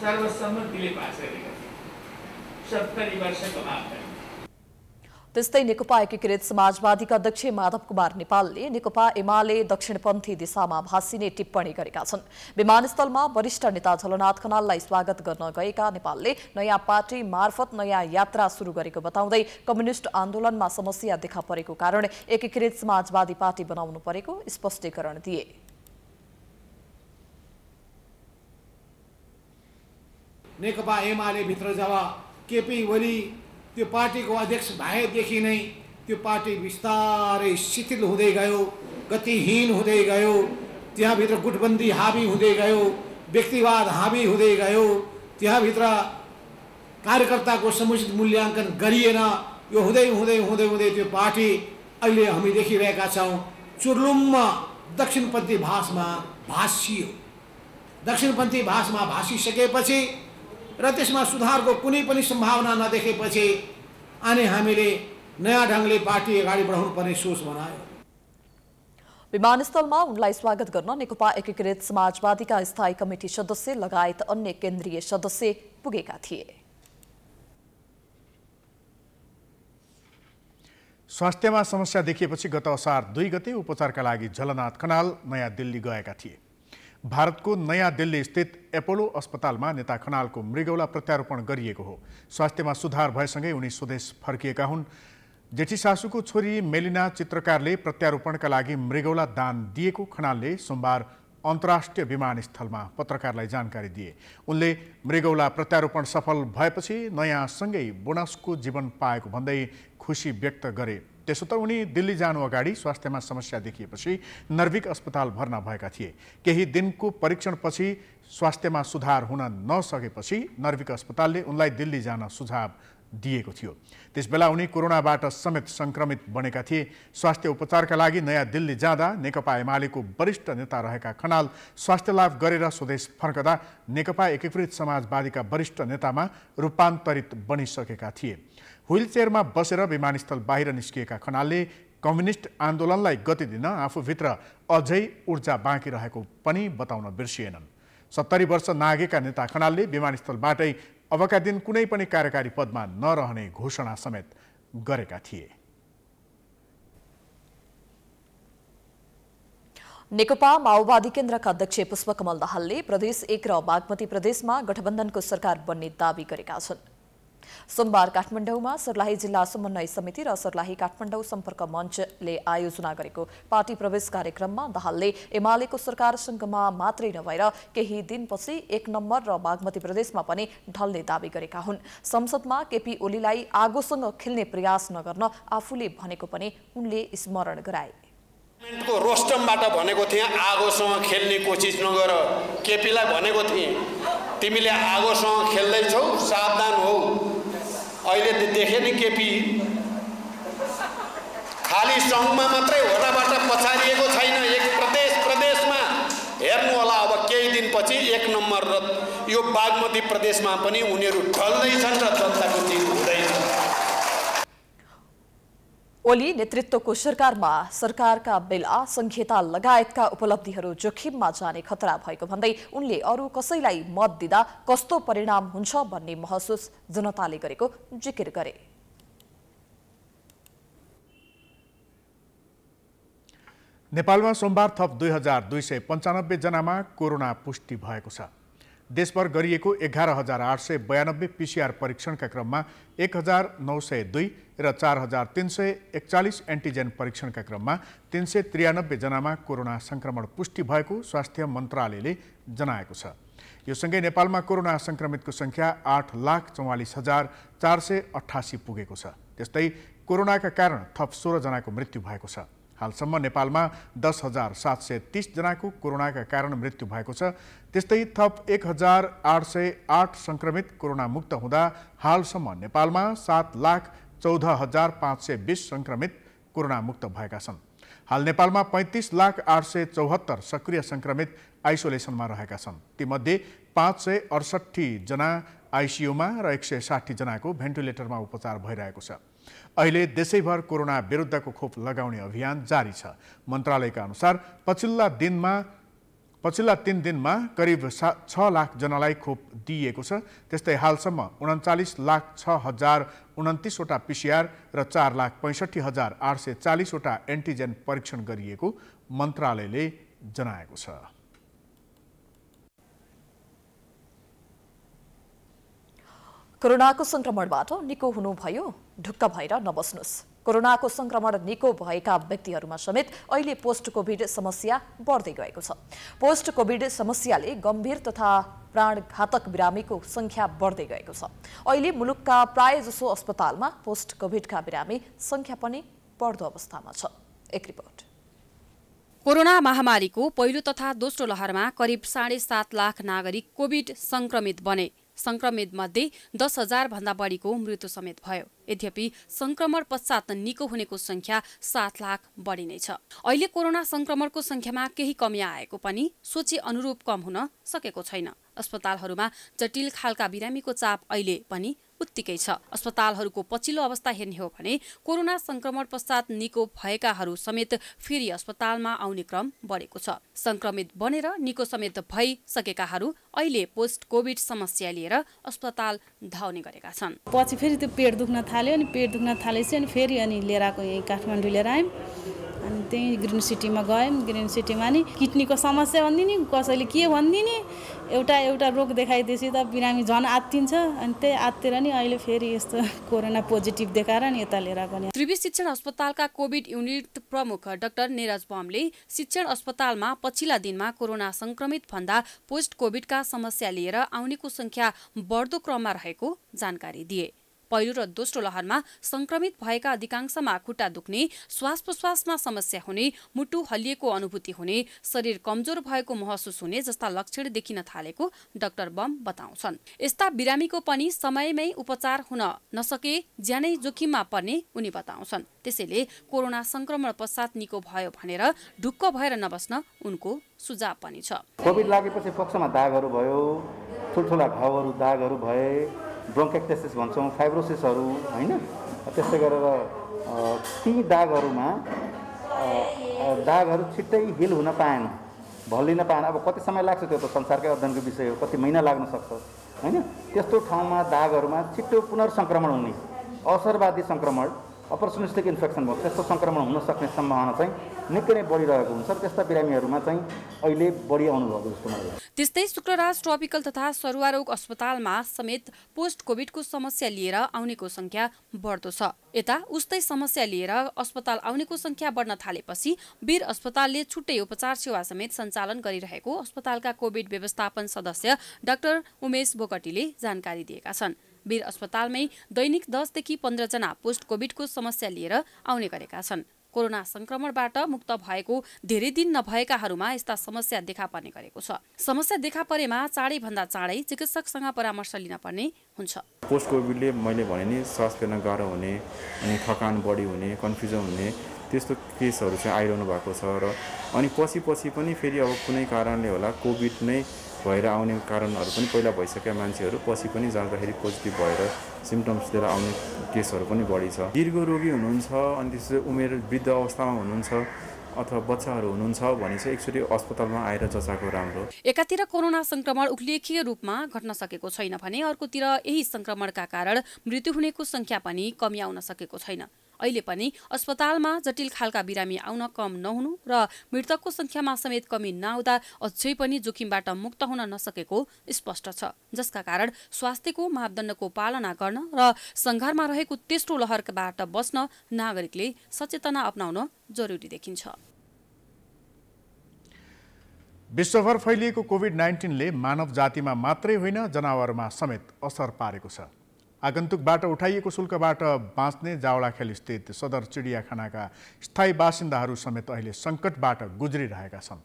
[SPEAKER 4] सर्वसम्मतिले पास गरेका सत्तरी वर्षको
[SPEAKER 1] त्यस्तै नेकपा एकीकृत समाजवादीका अध्यक्ष माधव कुमार नेपालले नेकपा एमाले दक्षिणपन्थी दिशामा भासिने टिप्पणी गरेका छन् विमानस्थलमा वरिष्ठ नेता झलनाथ खनाललाई स्वागत गर्न गएका नेपालले नयाँ पार्टी मार्फत नयाँ यात्रा सुरु गरेको बताउँदै कम्युनिष्ट आन्दोलनमा समस्या देखा परेको कारण एकीकृत समाजवादी पार्टी बनाउनु परेको स्पष्टीकरण दिए
[SPEAKER 4] नेकपा एमाले भित्र जब केपी ओली त्यो पार्टीको अध्यक्ष भएदेखि नै त्यो पार्टी बिस्तारै शिथिल हुँदै गयो गतिहीन हुँदै गयो त्यहाँभित्र गुटबन्दी हाबी हुँदै गयो व्यक्तिवाद हाबी हुँदै गयो त्यहाँभित्र कार्यकर्ताको समुचित मूल्याङ्कन गरिएन यो हुँदै हुँदै हुँदै हुँदै त्यो पार्टी अहिले हामी देखिरहेका छौँ चुर्लुम्म दक्षिणपन्थी भाषमा
[SPEAKER 5] भाषियो दक्षिणपन्थी भाषमा भाषिसकेपछि र त्यसमा
[SPEAKER 4] सुधारको कुनै पनि सम्भावना नदेखेपछि अनि हामीले नयाँ ढङ्गले पार्टी अगाडि पर्ने सोच बनायो
[SPEAKER 1] विमानस्थलमा उनलाई स्वागत गर्न नेकपा एकीकृत समाजवादीका स्थायी कमिटी सदस्य लगायत अन्य केन्द्रीय सदस्य पुगेका थिए
[SPEAKER 2] स्वास्थ्यमा समस्या देखिएपछि गत असार दुई गते उपचारका लागि झलनाथ कनाल नयाँ दिल्ली गएका थिए भारतको नयाँ दिल्ली स्थित एपोलो अस्पतालमा नेता खनालको मृगौला प्रत्यारोपण गरिएको हो स्वास्थ्यमा सुधार भएसँगै उनी स्वदेश फर्किएका हुन् जेठी सासुको छोरी मेलिना चित्रकारले प्रत्यारोपणका लागि मृगौला दान दिएको खनालले सोमबार अन्तर्राष्ट्रिय विमानस्थलमा पत्रकारलाई जानकारी दिए उनले मृगौला प्रत्यारोपण सफल भएपछि नयाँसँगै बोनसको जीवन पाएको भन्दै खुसी व्यक्त गरे त्यसो त उनी दिल्ली जानु अगाडि स्वास्थ्यमा समस्या देखिएपछि नर्भिक अस्पताल भर्ना भएका थिए केही दिनको परीक्षणपछि स्वास्थ्यमा सुधार हुन नसकेपछि नर्भिक अस्पतालले उनलाई दिल्ली जान सुझाव दिएको थियो त्यसबेला उनी कोरोनाबाट समेत सङ्क्रमित बनेका थिए स्वास्थ्य उपचारका लागि नयाँ दिल्ली जाँदा नेकपा एमालेको वरिष्ठ नेता रहेका खनाल स्वास्थ्य लाभ गरेर स्वदेश फर्कदा नेकपा एकीकृत समाजवादीका वरिष्ठ नेतामा रूपान्तरित बनिसकेका थिए ह्विलचेयरमा बसेर विमानस्थल बाहिर निस्किएका खनालले कम्युनिस्ट आन्दोलनलाई गति दिन आफूभित्र अझै ऊर्जा बाँकी रहेको पनि बताउन बिर्सिएनन् सत्तरी वर्ष नागेका नेता खनालले विमानस्थलबाटै अबका दिन कुनै पनि कार्यकारी पदमा नरहने घोषणा समेत गरेका थिए
[SPEAKER 1] नेकपा माओवादी केन्द्रका अध्यक्ष पुष्पकमल दाहालले प्रदेश एक र बागमती प्रदेशमा गठबन्धनको सरकार बन्ने दावी गरेका छन् सोमबार काठमाडौँमा सर्लाही जिल्ला समन्वय समिति र सर्लाही काठमाडौँ सम्पर्क मञ्चले आयोजना गरेको पार्टी प्रवेश कार्यक्रममा दाहालले एमालेको सरकारसँगमा मात्रै नभएर केही दिनपछि एक नम्बर र बागमती प्रदेशमा पनि ढल्ने दावी गरेका हुन् संसदमा केपी ओलीलाई आगोसँग खेल्ने प्रयास नगर्न आफूले भनेको पनि उनले स्मरण गराए
[SPEAKER 4] रोस्टमबाट भनेको थिएँ आगोसँग खेल्ने कोसिस नगर केपीलाई भनेको थिएँ तिमीले आगोसँग खेल्दैछौ सावधान हौ अहिले त देखेँ नि केपी खालि सङ्घमा मात्रै होटाबाट पछारिएको छैन एक प्रदेश प्रदेशमा हेर्नु होला अब केही दिनपछि एक नम्बर र यो बागमती प्रदेशमा पनि उनीहरू ढल्दैछन् र जनताको चिज हुँदैन
[SPEAKER 1] ओली नेतृत्वको सरकारमा सरकारका बेला संहिता लगायतका उपलब्धिहरू जोखिममा जाने खतरा भएको भन्दै उनले अरू कसैलाई मत दिँदा कस्तो परिणाम हुन्छ भन्ने महसुस जनताले गरेको जिकिर गरे
[SPEAKER 2] नेपालमा सोमबार थप दुई हजार दुई सय पन्चानब्बे जनामा कोरोना पुष्टि भएको छ देशभर गरिएको एघार हजार आठ सय बयानब्बे पिसिआर परीक्षणका क्रममा एक हजार नौ सय दुई र चार हजार तिन सय एकचालिस एन्टिजेन परीक्षणका क्रममा तिन सय त्रियानब्बेजनामा कोरोना सङ्क्रमण पुष्टि भएको स्वास्थ्य मन्त्रालयले जनाएको छ यो सँगै नेपालमा कोरोना सङ्क्रमितको सङ्ख्या आठ लाख चौवालिस हजार चार सय अठासी पुगेको छ त्यस्तै कोरोनाका कारण थप सोह्रजनाको मृत्यु भएको छ हालसम्म नेपालमा दस हजार सात सय तिसजनाको कोरोनाका कारण मृत्यु भएको छ त्यस्तै थप एक हजार आठ सय आठ सङ्क्रमित कोरोनामुक्त हुँदा हालसम्म नेपालमा सात लाख चौध हजार पाँच सय बिस सङ्क्रमित कोरोनामुक्त भएका छन् हाल नेपालमा पैँतिस लाख आठ सय चौहत्तर सक्रिय सङ्क्रमित आइसोलेसनमा रहेका छन् तीमध्ये पाँच सय अडसट्ठीजना आइसियुमा र एक सय साठीजनाको भेन्टिलेटरमा उपचार भइरहेको छ अहिले देशैभर कोरोना विरुद्धको खोप लगाउने अभियान जारी छ मन्त्रालयका अनुसार पछिल्ला दिनमा पछिल्ला तिन दिनमा करिब सा छ जनालाई खोप दिइएको छ त्यस्तै हालसम्म उन्चालिस लाख छ हजार उन्तिसवटा पिसिआर र चार लाख पैँसठी हजार आठ सय चालिसवटा एन्टिजेन परीक्षण गरिएको मन्त्रालयले जनाएको छ
[SPEAKER 1] कोरोनाको सङ्क्रमणबाट निको हुनुभयो ढुक्क भएर नबस्नुहोस् कोरोनाको संक्रमण निको भएका व्यक्तिहरूमा समेत अहिले पोस्ट कोभिड समस्या बढ्दै गएको छ पोस्ट कोभिड समस्याले गम्भीर तथा प्राणघातक बिरामीको संख्या बढ्दै गएको छ अहिले मुलुकका प्राय जसो अस्पतालमा पोस्ट कोभिडका बिरामी संख्या पनि
[SPEAKER 7] बढ्दो अवस्थामा छ एक रिपोर्ट कोरोना महामारीको पहिलो तथा दोस्रो लहरमा करिब साढे सात लाख नागरिक कोभिड संक्रमित बने संक्रमित मध्ये दस भन्दा बढीको मृत्यु समेत भयो यद्यपि संक्रमण पश्चात निको हुनेको संख्या सात लाख बढी नै छ अहिले कोरोना संक्रमणको संख्यामा केही कमी आएको पनि सोचे अनुरूप कम हुन सकेको छैन अस्पतालहरूमा जटिल खालका बिरामीको चाप अहिले पनि उत्तिकै छ अस्पतालहरूको पछिल्लो अवस्था हेर्ने हो भने कोरोना संक्रमण पश्चात निको भएकाहरू समेत फेरि अस्पतालमा आउने क्रम बढेको छ संक्रमित बनेर निको समेत भइसकेकाहरू अहिले पोस्ट कोभिड समस्या लिएर अस्पताल धाउने गरेका छन् पछि फेरि त्यो पेट दुख्न थाल्यो अनि पेट दुख्न थालेपछि अनि फेरि अनि लिएर आएको यहीँ काठमाडौँ लिएर आयौँ अनि त्यहीँ ग्रिन सिटीमा गयौँ ग्रिन सिटीमा नि किडनीको समस्या भनिदिने कसैले के भनिदिने एउटा एउटा रोग देखाइदिएपछि त बिरामी झन् आत्तिन्छ अनि त्यही आत्तिर नि अहिले फेरि यस्तो कोरोना पोजिटिभ देखाएर नि यता लिएर गयो त्रिवी शिक्षण अस्पतालका कोभिड युनिट प्रमुख डाक्टर निरज बमले शिक्षण अस्पतालमा पछिल्ला दिनमा कोरोना संक्रमित भन्दा पोस्ट कोभिडका समस्या लिएर आउनेको संख्या बढ्दो क्रममा रहेको जानकारी दिए पहिलो र दोस्रो लहरमा संक्रमित भएका अधिकांशमा खुट्टा दुख्ने श्वास प्रश्वासमा समस्या हुने मुटु हल्लिएको अनुभूति हुने शरीर कमजोर भएको महसुस हुने जस्ता लक्षण देखिन थालेको डाक्टर बम बताउँछन् यस्ता बिरामीको पनि समयमै उपचार हुन नसके ज्यानै जोखिममा पर्ने उनी बताउँछन् त्यसैले कोरोना संक्रमण पश्चात निको भयो भनेर ढुक्क भएर नबस्न उनको सुझाव पनि छ
[SPEAKER 4] कोभिड लागेपछि पक्षमा दागहरू भयो ठुल्ठुला घाउहरू दागहरू भए ब्रोङ्केक्टेसिस भन्छौँ फाइब्रोसिसहरू होइन त्यस्तै गरेर ती
[SPEAKER 3] दागहरूमा दागहरू छिट्टै हिल हुन पाएन भल्लिन पाएन अब कति समय लाग्छ त्यो त संसारकै अध्ययनको विषय हो कति महिना लाग्न सक्छ होइन त्यस्तो ठाउँमा दागहरूमा छिट्टो पुनर्सङ्क्रमण हुने अवसरवादी सङ्क्रमण अपर्चुनिस्टिक इन्फेक्सन भयो त्यस्तो सङ्क्रमण हुनसक्ने सम्भावना चाहिँ निकै नै बढिरहेको हुन्छ त्यस्ता बिरामीहरूमा चाहिँ अहिले बढी आउनुभएको जस्तो मलाई
[SPEAKER 7] त्यस्तै शुक्रराज ट्रपिकल तथा सरुवा रोग अस्पतालमा समेत पोस्ट कोभिडको समस्या लिएर आउनेको सङ्ख्या बढ्दो छ यता उस्तै समस्या लिएर अस्पताल आउनेको सङ्ख्या बढ्न थालेपछि वीर अस्पतालले छुट्टै उपचार सेवा समेत सञ्चालन गरिरहेको अस्पतालका कोभिड व्यवस्थापन सदस्य डाक्टर उमेश बोकटीले जानकारी दिएका छन् वीर अस्पतालमै दैनिक दसदेखि पन्ध्रजना पोस्ट कोभिडको समस्या लिएर आउने गरेका छन् कोरोना संक्रमणबाट मुक्त भएको धेरै दिन नभएकाहरूमा यस्ता समस्या देखा पर्ने गरेको छ समस्या देखा परेमा चाँडै भन्दा चाँडै चिकित्सकसँग परामर्श लिन पर्ने हुन्छ
[SPEAKER 2] पोस्ट कोभिडले मैले भने नि सास फेर्न गाह्रो हुने अनि थकान बढी हुने कन्फ्युजन हुने त्यस्तो केसहरू चाहिँ आइरहनु भएको छ र अनि पछि पछि पनि फेरि अब कुनै कारणले होला कोभिड नै भएर आउने कारणहरू पनि पहिला भइसकेका मान्छेहरू पछि पनि जाँदाखेरि पोजिटिभ भएर सिम्टम्स लिएर आउने केसहरू पनि बढी छ दीर्घ रोगी हुनुहुन्छ अनि त्यसपछि उमेर वृद्ध अवस्थामा हुनुहुन्छ अथवा बच्चाहरू हुनुहुन्छ भने चाहिँ एकचोटि अस्पतालमा आएर जचाएको राम्रो
[SPEAKER 7] एकातिर कोरोना संक्रमण उल्लेखीय रूपमा घट्न सकेको छैन भने अर्कोतिर यही संक्रमणका कारण मृत्यु हुनेको संख्या पनि कमी आउन सकेको छैन अहिले पनि अस्पतालमा जटिल खालका बिरामी आउन कम नहुनु र मृतकको संख्यामा समेत कमी नआउँदा अझै पनि जोखिमबाट मुक्त हुन नसकेको स्पष्ट छ जसका कारण स्वास्थ्यको मापदण्डको पालना गर्न र सङ्घारमा रहेको तेस्रो लहरबाट बस्न नागरिकले सचेतना अप्नाउन जरुरी देखिन्छ
[SPEAKER 2] विश्वभर फैलिएको कोभिड नाइन्टिनले मानव जातिमा मात्रै होइन जनावरमा समेत असर पारेको छ आगन्तुकबाट उठाइएको शुल्कबाट बाँच्ने जावडाखेलस्थित सदर चिडियाखानाका स्थायी बासिन्दाहरू समेत अहिले सङ्कटबाट गुज्रिरहेका छन्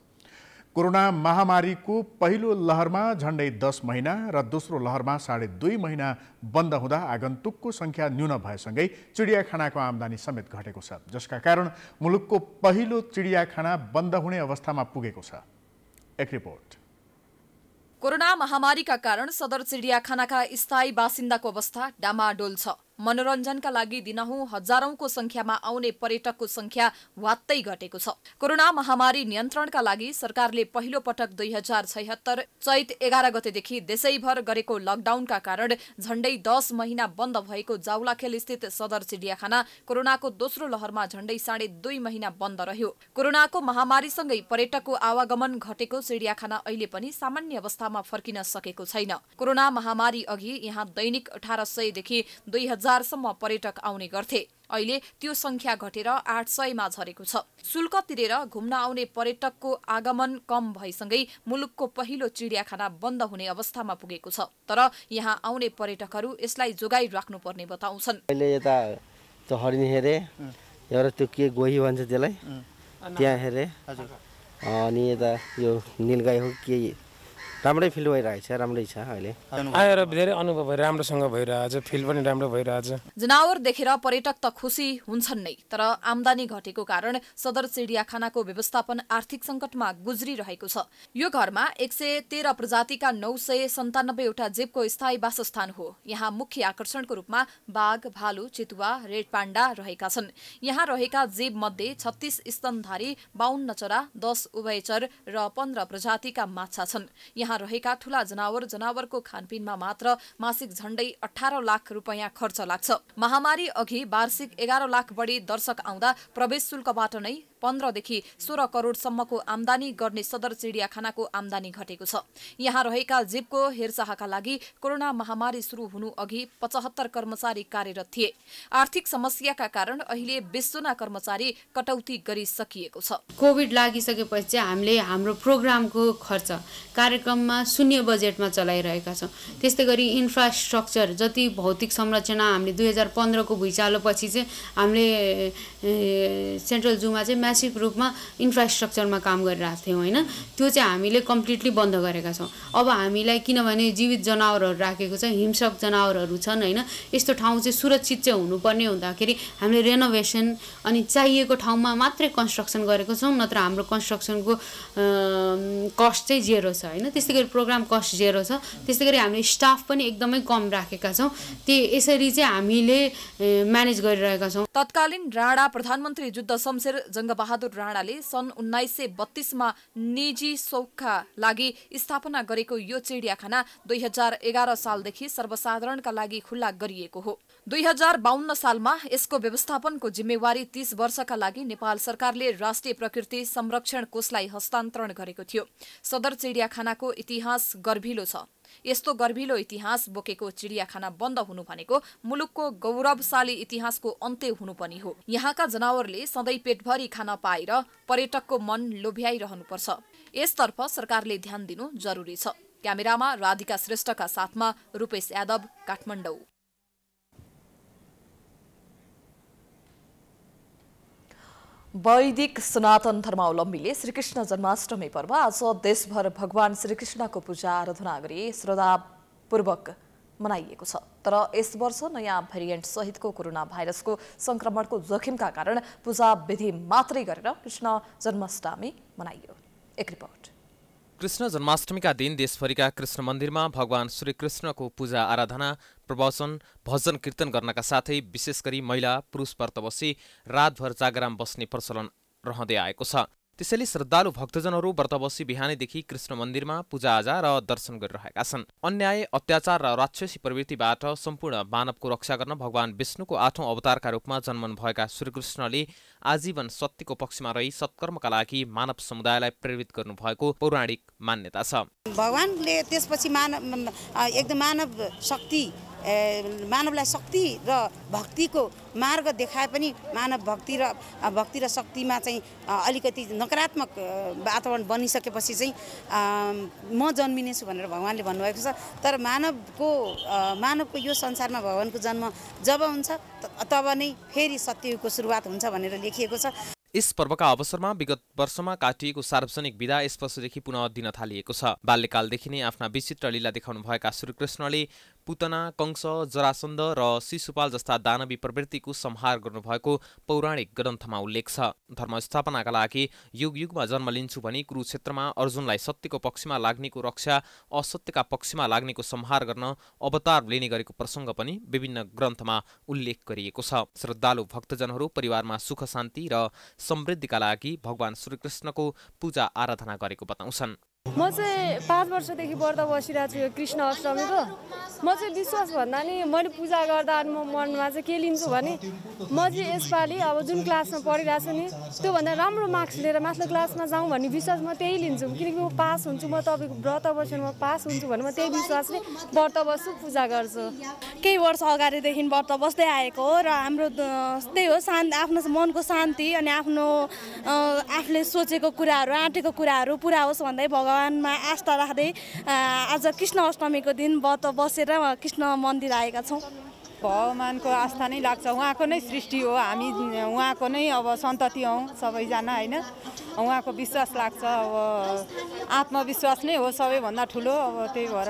[SPEAKER 2] कोरोना महामारीको पहिलो लहरमा झन्डै दस महिना र दोस्रो लहरमा साढे दुई महिना बन्द हुँदा आगन्तुकको सङ्ख्या न्यून भएसँगै चिडियाखानाको आम्दानी समेत घटेको छ जसका कारण मुलुकको पहिलो चिडियाखाना बन्द हुने अवस्थामा पुगेको छ एक रिपोर्ट
[SPEAKER 1] कोरोना महामारीका कारण सदर चिडियाखानाका स्थायी बासिन्दाको अवस्था डामाडोल छ मनोरञ्जनका लागि दिनहुँ हजारौंको संख्यामा आउने पर्यटकको संख्या वात्तै घटेको छ कोरोना महामारी नियन्त्रणका लागि सरकारले पहिलो पटक दुई हजार छैहत्तर चैत एघार गतेदेखि देशैभर गरेको लकडाउनका कारण झण्डै दस महिना बन्द भएको जाउलाखेल स्थित सदर चिडियाखाना कोरोनाको दोस्रो लहरमा झण्डै साढे दुई महिना बन्द रह्यो कोरोनाको महामारीसँगै पर्यटकको आवागमन घटेको चिडियाखाना अहिले पनि सामान्य अवस्थामा फर्किन सकेको छैन कोरोना महामारी अघि यहाँ दैनिक अठार सयदेखि दुई हजारसम्म पर्यटक आउने गर्थे अहिले त्यो संख्या घटेर आठ सयमा झरेको छ शुल्क तिरेर घुम्न आउने पर्यटकको आगमन कम भएसँगै मुलुकको पहिलो चिडियाखाना बन्द हुने अवस्थामा पुगेको छ तर यहाँ आउने पर्यटकहरू यसलाई जोगाइ पर्ने बताउँछन्
[SPEAKER 3] अहिले यता त्यो हेरे
[SPEAKER 1] एउटा
[SPEAKER 3] त्यो के गोही भन्छ त्यसलाई
[SPEAKER 1] त्यहाँ
[SPEAKER 3] हेरे अनि यता यो निलगाई हो के राम्रै फिल भइरहेको छ राम्रै छ अहिले
[SPEAKER 5] आएर धेरै अनुभव भयो राम्रोसँग भइरहेछ फिल पनि राम्रो भइरहेछ
[SPEAKER 1] जनावर देखेर पर्यटक त खुसी हुन्छन् नै तर आमदानी घटेको कारण सदर चिडियाखानाको व्यवस्थापन आर्थिक सङ्कटमा गुज्रिरहेको छ यो घरमा एक सय तेह्र प्रजातिका नौ सय सन्तानब्बेवटा जीवको स्थायी वासस्थान हो यहाँ मुख्य आकर्षणको रूपमा बाघ भालु चितुवा रेड पाण्डा रहेका छन् यहाँ रहेका जीव मध्ये छत्तिस स्तनधारी बाहुन्न चरा दस उभयचर र पन्ध्र प्रजातिका माछा छन् त्यहाँ रहेका ठूला जनावर जनावरको खानपिनमा मात्र मासिक झण्डै अठार लाख रुपियाँ खर्च लाग्छ महामारी अघि वार्षिक एघार लाख बढी दर्शक आउँदा प्रवेश शुल्कबाट नै पन्ध्रदेखि सोह्र करोडसम्मको आमदानी गर्ने सदर चिडियाखानाको आमदानी घटेको छ यहाँ रहेका जीवको हेरचाहका लागि कोरोना महामारी सुरु हुनु अघि पचहत्तर कर्मचारी कार्यरत थिए आर्थिक समस्याका कारण अहिले बिसजना कर्मचारी कटौती गरिसकिएको छ
[SPEAKER 7] कोभिड लागिसकेपछि हामीले हाम्रो प्रोग्रामको खर्च कार्यक्रममा शून्य बजेटमा चलाइरहेका छौँ त्यस्तै गरी इन्फ्रास्ट्रक्चर जति भौतिक संरचना हामीले दुई हजार पन्ध्रको भुइँचालोपछि चाहिँ हामीले सेन्ट्रल जूमा चाहिँ ऐतिहासिक रूपमा इन्फ्रास्ट्रक्चरमा काम गरिरहेको थियौँ होइन त्यो चाहिँ हामीले कम्प्लिटली बन्द गरेका छौँ अब हामीलाई किनभने जीवित जनावरहरू राखेको छ हिंसक जनावरहरू छन् होइन यस्तो ठाउँ चाहिँ सुरक्षित चाहिँ हुनुपर्ने हुँदाखेरि हामीले रेनोभेसन अनि चाहिएको ठाउँमा मात्रै कन्स्ट्रक्सन गरेको छौँ नत्र हाम्रो कन्स्ट्रक्सनको कस्ट चाहिँ जेरो छ होइन त्यस्तै गरी प्रोग्राम कस्ट जेरो छ त्यस्तै गरी हामीले स्टाफ पनि एकदमै कम राखेका छौँ त्यही यसरी चाहिँ हामीले म्यानेज गरिरहेका छौँ तत्कालीन राणा प्रधानमन्त्री
[SPEAKER 1] जुद्ध शमशेर जङ्गबा बहादुर राणाले सन् उन्नाइस सय बत्तीसमा निजी सौखका लागि स्थापना गरेको यो चिडियाखाना दुई हजार एघार सालदेखि सर्वसाधारणका लागि खुल्ला गरिएको हो दुई हजार बाहन्न सालमा यसको व्यवस्थापनको जिम्मेवारी तीस वर्षका लागि नेपाल सरकारले राष्ट्रिय प्रकृति संरक्षण कोषलाई हस्तान्तरण गरेको थियो सदर चिडियाखानाको इतिहास गर्भिलो छ यस्तो गर्भिलो इतिहास बोकेको चिडियाखाना बन्द हुनु भनेको मुलुकको गौरवशाली इतिहासको अन्त्य हुनु पनि हो यहाँका जनावरले सधैँ पेटभरि खान पाएर पर्यटकको मन लोभ्याइरहनुपर्छ यसतर्फ सरकारले ध्यान दिनु जरुरी छ क्यामेरामा राधिका श्रेष्ठका साथमा रूपेश यादव काठमाडौँ वैदिक सनातन धर्मावलम्बीले श्रीकृष्ण जन्माष्टमी पर्व आज देशभर भगवान श्रीकृष्णको पूजा आराधना गरी श्रद्धापूर्वक मनाइएको छ तर यस वर्ष नयाँ भेरिएन्ट सहितको कोरोना भाइरसको संक्रमणको जोखिमका कारण पूजा विधि मात्रै गरेर कृष्ण जन्माष्टमी मनाइयो एक रिपोर्ट
[SPEAKER 5] कृष्ण जन्माष्टमीका दिन देशभरिका कृष्ण मन्दिरमा भगवान श्रीकृष्णको पूजा आराधना प्रवचन भजन कीर्तन गर्नका साथै विशेष गरी महिला पुरुष व्रत बसी रातभर जागराम बस्ने प्रचलन रहँदै आएको छ त्यसैले श्रद्धालु भक्तजनहरू बसी बिहानैदेखि कृष्ण मन्दिरमा पूजाआजा र दर्शन गरिरहेका छन् अन्याय अत्याचार र राक्षसी प्रवृत्तिबाट सम्पूर्ण मानवको रक्षा गर्न भगवान विष्णुको आठौँ अवतारका रूपमा जन्मन भएका श्रीकृष्णले आजीवन सत्यको पक्षमा रही सत्कर्मका लागि मानव समुदायलाई प्रेरित गर्नुभएको पौराणिक मान्यता छ
[SPEAKER 7] भगवान्ले त्यसपछि मानव एकदम मानव शक्ति मानवलाई शक्ति र भक्तिको मार्ग देखाए पनि मानव भक्ति र भक्ति र शक्तिमा चाहिँ अलिकति नकारात्मक वातावरण बनिसकेपछि चाहिँ म जन्मिनेछु भनेर भगवान्ले भन्नुभएको छ तर मानवको मानवको यो संसारमा भगवान्को जन्म जब हुन्छ तब नै फेरि सत्ययुगको सुरुवात हुन्छ भनेर लेख देखिए
[SPEAKER 5] यस पर्वका अवसरमा विगत वर्षमा काटिएको सार्वजनिक विधा यस वर्षदेखि पुनः दिन थालिएको छ बाल्यकालदेखि नै आफ्ना विचित्र लीला देखाउनुभएका श्रीकृष्णले पुतना कंस जरासन्द र शिशुपाल जस्ता दानवी प्रवृत्तिको संहार गर्नुभएको पौराणिक ग्रन्थमा उल्लेख छ धर्मस्थापनाका लागि युग युगमा जन्म लिन्छु भनी कुरुक्षेत्रमा अर्जुनलाई सत्यको पक्षमा लाग्नेको रक्षा असत्यका पक्षमा लाग्नेको संहार गर्न अवतार लिने गरेको प्रसङ्ग पनि विभिन्न ग्रन्थमा उल्लेख गरिएको छ श्रद्धालु भक्तजनहरू परिवारमा सुख शान्ति र समृद्धिका लागि भगवान श्रीकृष्णको पूजा आराधना गरेको बताउँछन्
[SPEAKER 6] म
[SPEAKER 7] चाहिँ पाँच वर्षदेखि व्रत बसिरहेको छु यो कृष्ण अष्टमीको म चाहिँ विश्वास भन्दा नि मैले पूजा गर्दा म मनमा चाहिँ के लिन्छु भने म चाहिँ यसपालि अब जुन क्लासमा पढिरहेको छु नि त्योभन्दा राम्रो मार्क्स लिएर माथिल्लो क्लासमा जाउँ भन्ने विश्वास म त्यही लिन्छु किनकि म पास हुन्छु म तपाईँको व्रत बस्यो म पास हुन्छु भने म त्यही विश्वासले व्रत बस्छु पूजा गर्छु केही वर्ष अगाडिदेखि व्रत बस्दै आएको हो र हाम्रो त्यही हो शान्ति आफ्नो मनको शान्ति अनि आफ्नो आफूले सोचेको कुराहरू आँटेको कुराहरू पुरा होस् भन्दै भगवान् भगवान्मा आस्था राख्दै आज कृष्ण अष्टमीको दिन व्रत बसेर कृष्ण मन्दिर आएका छौँ
[SPEAKER 6] भगवान्को आस्था नै लाग्छ उहाँको नै सृष्टि हो हामी उहाँको नै अब सन्तति हौँ सबैजना होइन उहाँको विश्वास लाग्छ अब आत्मविश्वास
[SPEAKER 7] नै हो सबैभन्दा ठुलो अब त्यही भएर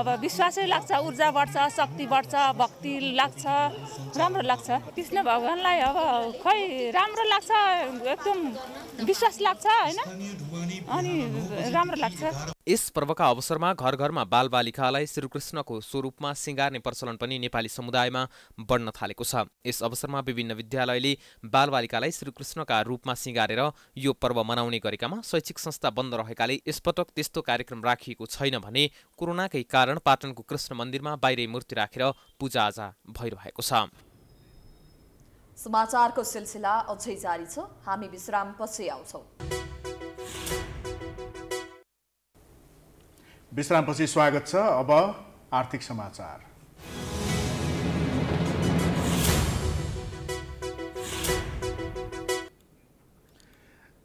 [SPEAKER 7] अब विश्वासै लाग्छ ऊर्जा बढ्छ शक्ति बढ्छ भक्ति लाग्छ राम्रो लाग्छ कृष्ण भगवान्लाई अब खै राम्रो लाग्छ एकदम विश्वास लाग्छ होइन अनि राम्रो लाग्छ
[SPEAKER 5] यस पर्वका अवसरमा घर घरमा बालबालिकालाई श्रीकृष्णको स्वरूपमा सिँगार्ने प्रचलन पनि नेपाली समुदायमा बढ्न थालेको छ यस अवसरमा विभिन्न विद्यालयले बालबालिकालाई श्रीकृष्णका रूपमा सिँगारेर यो पर्व मनाउने गरेकामा शैक्षिक संस्था बन्द रहेकाले यसपटक त्यस्तो कार्यक्रम राखिएको छैन भने कोरोनाकै कारण पाटनको कृष्ण मन्दिरमा बाहिरै मूर्ति राखेर पूजाआजा भइरहेको छ
[SPEAKER 1] समाचारको सिलसिला अझै जारी छ हामी विश्राम आउँछौ आउँछौँ
[SPEAKER 2] विश्रामपछि स्वागत छ अब आर्थिक समाचार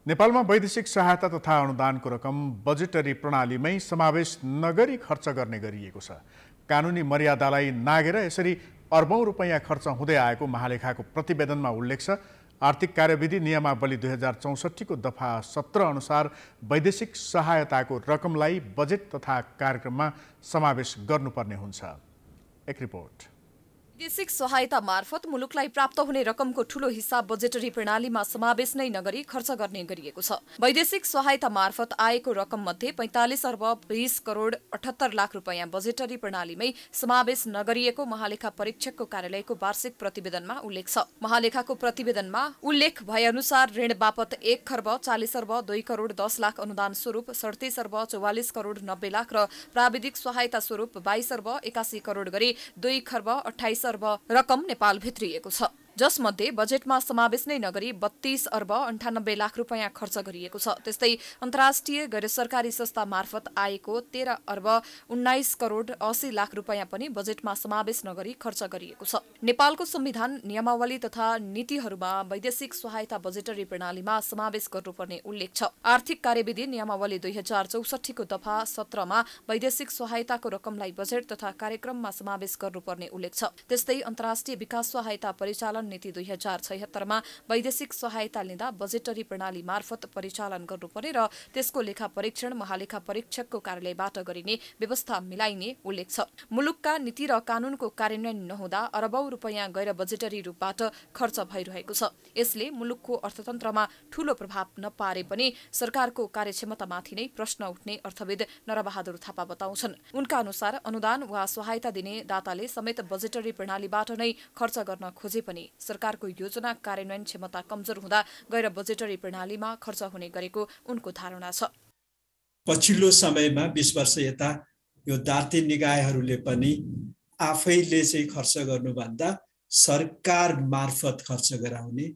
[SPEAKER 2] नेपालमा वैदेशिक सहायता तथा अनुदानको रकम बजेटरी प्रणालीमै समावेश नगरी खर्च गर्ने गरिएको छ कानुनी मर्यादालाई नागेर यसरी अर्बौं रुपैयाँ खर्च हुँदै आएको महालेखाको प्रतिवेदनमा उल्लेख छ आर्थिक कार्यविधि नियमावली दुई हजार चौसठीको दफा सत्र अनुसार वैदेशिक सहायताको रकमलाई बजेट तथा कार्यक्रममा समावेश गर्नुपर्ने हुन्छ एक रिपोर्ट
[SPEAKER 1] वैदेशिक सहायता मार्फत मुलुकलाई प्राप्त हुने रकमको ठूलो हिस्सा बजेटरी प्रणालीमा समावेश नै नगरी खर्च गर्ने गरिएको छ वैदेशिक सहायता मार्फत आएको रकम मध्ये पैंतालिस अर्ब बिस करोड अठहत्तर लाख रुपियाँ बजेटरी प्रणालीमै समावेश नगरिएको महालेखा परीक्षकको कार्यालयको वार्षिक प्रतिवेदनमा उल्लेख छ महालेखाको प्रतिवेदनमा उल्लेख भए अनुसार ऋण बापत एक खर्ब चालिस अर्ब दुई करोड दस लाख अनुदान स्वरूप सडतिस अर्ब चौवालिस करोड नब्बे लाख र प्राविधिक सहायता स्वरूप बाइस अर्ब एकासी करोड गरी दुई खर्ब अठाइस अर्ब रकम नेपाल भित्रिएको छ जसमध्ये बजेटमा समावेश नै नगरी बत्तीस अर्ब अन्ठानब्बे लाख रुपियाँ खर्च गरिएको छ त्यस्तै अन्तर्राष्ट्रिय गैर सरकारी संस्था मार्फत आएको तेह्र अर्ब उन्नाइस करोड असी लाख रुपियाँ पनि बजेटमा समावेश नगरी खर्च गरिएको छ नेपालको संविधान नियमावली तथा नीतिहरूमा वैदेशिक सहायता बजेटरी प्रणालीमा समावेश गर्नुपर्ने उल्लेख छ आर्थिक कार्यविधि नियमावली दुई हजार चौसठीको दफा सत्रमा वैदेशिक सहायताको रकमलाई बजेट तथा कार्यक्रममा समावेश गर्नुपर्ने उल्लेख छ त्यस्तै अन्तर्राष्ट्रिय विकास सहायता परिचालन नीति दुई हजार छयत्तरमा वैदेशिक सहायता लिँदा बजेटरी प्रणाली मार्फत परिचालन गर्नुपर्ने र त्यसको लेखा परीक्षण महालेखा परीक्षकको कार्यालयबाट गरिने व्यवस्था मिलाइने उल्लेख छ मुलुकका नीति र कानूनको कार्यान्वयन नहुँदा अरबौं रूपियाँ गैर बजेटरी रूपबाट खर्च भइरहेको छ यसले मुलुकको अर्थतन्त्रमा ठूलो प्रभाव नपारे पनि सरकारको कार्यक्षमतामाथि नै प्रश्न उठ्ने अर्थविद नरबहादुर थापा बताउँछन् उनका अनुसार अनुदान वा सहायता दिने दाताले समेत बजेटरी प्रणालीबाट नै खर्च गर्न खोजे पनि सरकारको योजना कार्यान्वयन क्षमता कमजोर हुँदा गैर बजेटरी प्रणालीमा खर्च हुने गरेको उनको धारणा छ
[SPEAKER 3] पछिल्लो समयमा बिस वर्ष यता यो दार्ती निकायहरूले पनि आफैले चाहिँ खर्च गर्नुभन्दा सरकार मार्फत खर्च गराउने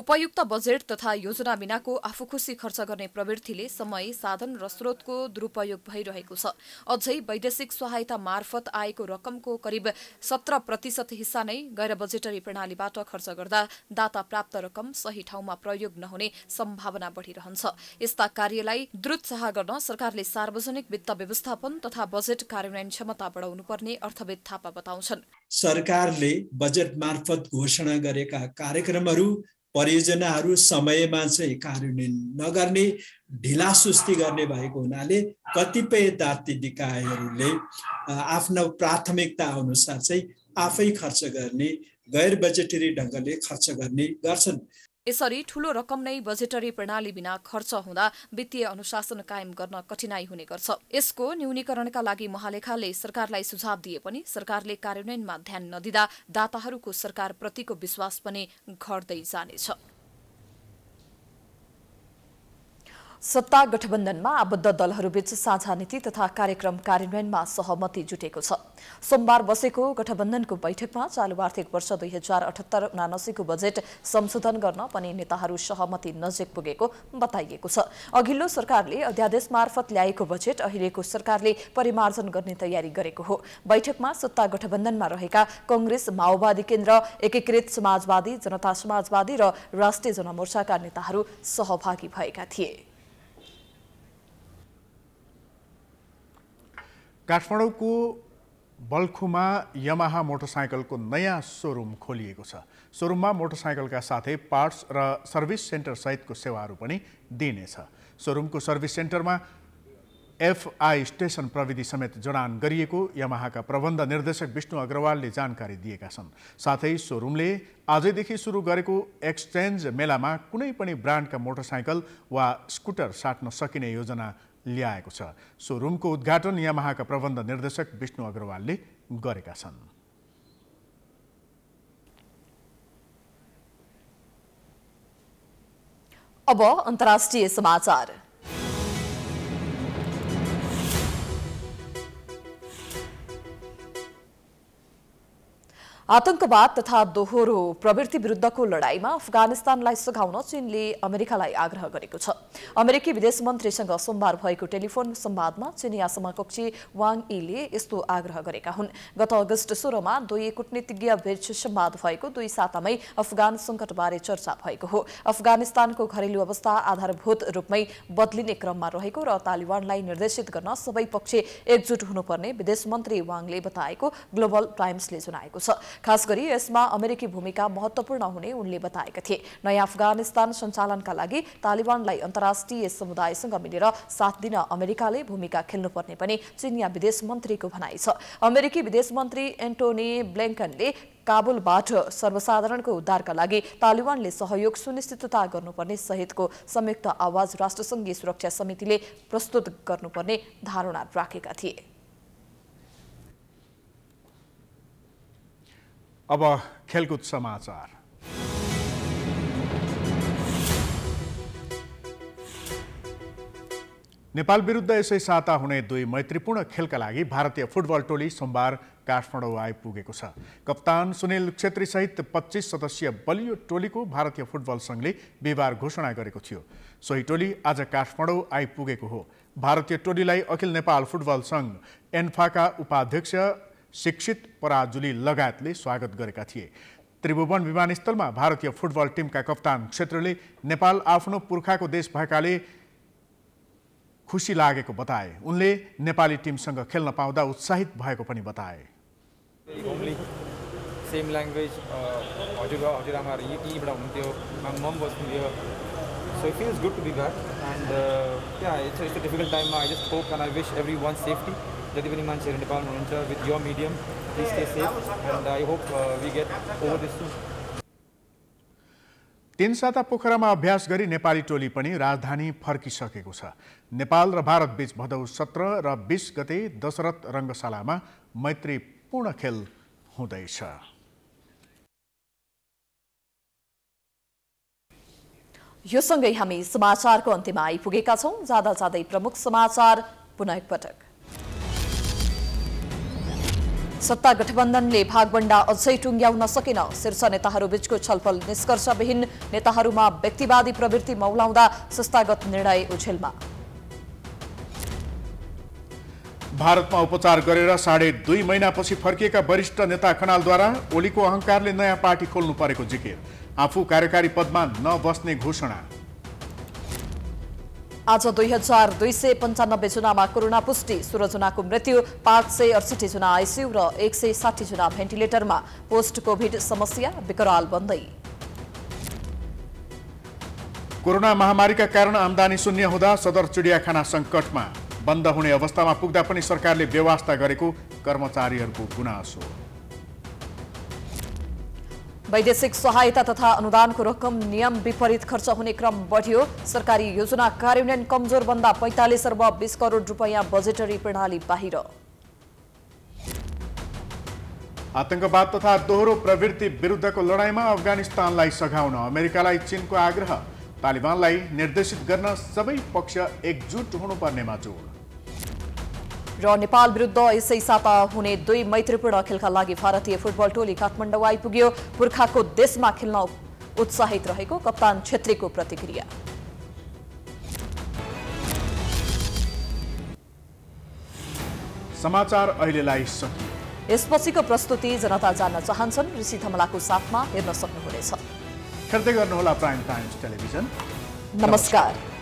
[SPEAKER 1] उपयुक्त बजेट तथा योजना बिनाको आफू खुसी खर्च गर्ने प्रवृत्तिले समय साधन र स्रोतको दुरुपयोग भइरहेको छ अझै वैदेशिक सहायता मार्फत आएको रकमको करिब सत्र प्रतिशत हिस्सा नै गैर बजेटरी प्रणालीबाट खर्च गर्दा दाता प्राप्त रकम सही ठाउँमा प्रयोग नहुने सम्भावना बढ़िरहन्छ यस्ता कार्यलाई द्रुतसाह गर्न सरकारले सार्वजनिक वित्त व्यवस्थापन तथा बजेट कार्यान्वयन क्षमता बढाउनुपर्ने अर्थवेद थापा बताउँछन्
[SPEAKER 3] सरकारले बजेट मार्फत घोषणा गरेका कार्यक्रमहरू परियोजनाहरू समयमा चाहिँ कार्यान्वयन नगर्ने ढिला सुस्ती गर्ने भएको हुनाले कतिपय दार्ती निकायहरूले आफ्नो प्राथमिकता अनुसार चाहिँ आफै खर्च गर्ने गैर बजेटरी ढङ्गले खर्च गर्ने गर्छन्
[SPEAKER 1] यसरी ठूलो रकम नै बजेटरी प्रणाली बिना खर्च हुँदा वित्तीय अनुशासन कायम गर्न कठिनाई हुने गर्छ यसको न्यूनीकरणका लागि महालेखाले सरकारलाई सुझाव दिए पनि सरकारले कार्यान्वयनमा ध्यान नदिँदा दाताहरूको सरकारप्रतिको विश्वास पनि घट्दै जानेछ सत्ता गठबन्धनमा आबद्ध दलहरूबीच साझा नीति तथा कार्यक्रम कार्यान्वयनमा सहमति जुटेको छ सोमबार बसेको गठबन्धनको बैठकमा चालु आर्थिक वर्ष दुई हजार अठहत्तर उनासीको बजेट संशोधन गर्न पनि नेताहरू सहमति नजिक पुगेको बताइएको छ अघिल्लो सरकारले अध्यादेश मार्फत ल्याएको बजेट अहिलेको सरकारले परिमार्जन गर्ने तयारी गरेको हो बैठकमा सत्ता गठबन्धनमा रहेका कंग्रेस माओवादी केन्द्र एकीकृत समाजवादी जनता समाजवादी र राष्ट्रिय जनमोर्चाका नेताहरू सहभागी भएका थिए
[SPEAKER 2] काठमाडौँको बल्खुमा यमाहा मोटरसाइकलको नयाँ सोरुम खोलिएको छ सोरुममा मोटरसाइकलका साथै पार्ट्स र सर्भिस सेन्टर सहितको सेवाहरू पनि दिइनेछ सोरुमको सर्भिस सेन्टरमा एफआई स्टेसन प्रविधि समेत जडान गरिएको यमाहाका प्रबन्ध निर्देशक विष्णु अग्रवालले जानकारी दिएका छन् साथै सोरुमले आजैदेखि सुरु गरेको एक्सचेन्ज मेलामा कुनै पनि ब्रान्डका मोटरसाइकल वा स्कुटर साट्न सकिने योजना ल्याएको छ रुमको उद्घाटन यामाहाका प्रबन्ध निर्देशक विष्णु अग्रवालले गरेका छन्
[SPEAKER 1] अब अन्तर्राष्ट्रिय समाचार आतंकवाद तथा दोहोरो प्रवृत्ति विरुद्धको लडाईँमा अफगानिस्तानलाई सघाउन चीनले अमेरिकालाई आग्रह गरेको छ अमेरिकी विदेश मन्त्रीसँग सोमबार भएको टेलिफोन संवादमा चिनिया समकक्षी वाङ इले यस्तो आग्रह गरेका हुन् गत अगस्त सोह्रमा दुई कूटनीतिज्ञ बीच संवाद भएको दुई सातामै अफगान सङ्कटबारे चर्चा भएको हो अफगानिस्तानको घरेलु अवस्था आधारभूत रूपमै बदलिने क्रममा रहेको र तालिबानलाई निर्देशित गर्न सबै पक्ष एकजुट हुनुपर्ने विदेश मन्त्री वाङले बताएको ग्लोबल टाइम्सले जनाएको छ खास गरी यसमा अमेरिकी भूमिका महत्वपूर्ण हुने उनले बताएका थिए नयाँ अफगानिस्तान सञ्चालनका लागि तालिबानलाई अन्तर्राष्ट्रिय समुदायसँग मिलेर साथ दिन अमेरिकाले भूमिका खेल्नुपर्ने पनि चिनिया विदेश मन्त्रीको भनाइ छ अमेरिकी विदेश मन्त्री एन्टोनी ब्लेङ्कनले काबुलबाट सर्वसाधारणको उद्धारका लागि तालिबानले सहयोग सुनिश्चितता गर्नुपर्ने सहितको संयुक्त आवाज राष्ट्रसङ्घीय सुरक्षा समितिले प्रस्तुत गर्नुपर्ने धारणा राखेका थिए
[SPEAKER 2] अब खेलकुद समाचार नेपाल विरुद्ध यसै साता हुने दुई मैत्रीपूर्ण खेलका लागि भारतीय फुटबल टोली सोमबार काठमाडौँ आइपुगेको छ कप्तान सुनिल छेत्रीसहित पच्चिस सदस्यीय बलियो टोलीको भारतीय फुटबल सङ्घले बिहिबार घोषणा गरेको थियो सोही टोली आज काठमाडौँ आइपुगेको हो भारतीय टोलीलाई अखिल नेपाल फुटबल सङ्घ एन्फाका उपाध्यक्ष शिक्षित पराजुली लगायतले स्वागत गरेका थिए त्रिभुवन विमानस्थलमा भारतीय फुटबल टिमका कप्तान क्षेत्रले नेपाल आफ्नो पुर्खाको देश भएकाले खुसी लागेको बताए उनले नेपाली टिमसँग खेल्न पाउँदा उत्साहित भएको पनि बताए
[SPEAKER 5] सेम ल्याङ्ग्वेज हजुरबा हजुरआमाहरू यहीँ यहीँबाट हुनुहुन्थ्यो मम बस्नुहुन्थ्यो so it feels good to be back and it's it's a difficult टाइममा I just hope and I wish everyone safety जति पनि मान्छेहरू नेपालमा हुनुहुन्छ विथ यो medium please stay safe and I hope
[SPEAKER 4] we get over this soon
[SPEAKER 2] साता पोखरामा अभ्यास गरी नेपाली टोली पनि राजधानी फर्किसकेको छ नेपाल र भारतबीच भदौ सत्र र बिस गते दशरथ रङ्गशालामा मैत्रीपूर्ण खेल हुँदैछ
[SPEAKER 1] यो सँगै हामी समाचारको अन्त्यमा आइपुगेका छौँ जाँदा जाँदै प्रमुख समाचार पुनः एकपटक सत्ता गठबन्धनले भागभण्डा अझै टुङ्ग्याउन सकेन शीर्ष नेताहरूबीचको छलफल निष्कर्षविहीन नेताहरूमा व्यक्तिवादी प्रवृत्ति मौलाउँदा संस्थागत निर्णय उछेलमा
[SPEAKER 2] भारतमा उपचार गरेर साढे दुई महिनापछि फर्किएका वरिष्ठ नेता खनालद्वारा ओलीको अहंकारले नयाँ पार्टी खोल्नु परेको जिकिर आफू कार्यकारी पदमा नबस्ने घोषणा
[SPEAKER 1] आज दुई हजार दुई सय पन्चानब्बे जनामा कोरोना पुष्टि सोह्रजनाको मृत्यु पाँच सय अडसठी जना आइसियू र एक सय साठी जना भेन्टिलेटरमा पोस्ट कोभिड समस्या विकराल बन्दै
[SPEAKER 2] कोरोना महामारीका कारण आमदानी शून्य हुँदा सदर चिडियाखाना सङ्कटमा बन्द हुने अवस्थामा पुग्दा पनि सरकारले व्यवस्था गरेको कर्मचारीहरूको गुनासो
[SPEAKER 1] वैदेशिक सहायता तथा अनुदानको रकम नियम विपरीत खर्च हुने क्रम बढ्यो सरकारी योजना कार्यान्वयन कमजोर भन्दा पैँतालिस अर्ब बिस करोड रुपियाँ बजेटरी प्रणाली बाहिर
[SPEAKER 2] आतंकवाद तथा दोहोरो प्रवृत्ति विरुद्धको लडाईँमा अफगानिस्तानलाई सघाउन अमेरिकालाई चीनको आग्रह तालिबानलाई निर्देशित गर्न सबै पक्ष एकजुट हुनुपर्नेमा जोड
[SPEAKER 1] र नेपाल विरुद्ध यसै साता हुने दुई मैत्रीपूर्ण खेलका लागि भारतीय फुटबल टोली काठमाडौँ आइपुग्यो पुर्खाको देशमा खेल्न उत्साहित रहेको कप्तान छेत्रीको प्रतिक्रिया
[SPEAKER 2] समाचार अहिलेलाई सकियो
[SPEAKER 1] यसपछिको प्रस्तुति जनता जान्न चाहन्छन् ऋषि धमलाको साथमा हेर्न सक्नुहुनेछ
[SPEAKER 2] हेर्दै गर्नुहोला प्राइम टाइम्स टेलिभिजन
[SPEAKER 7] नमस्कार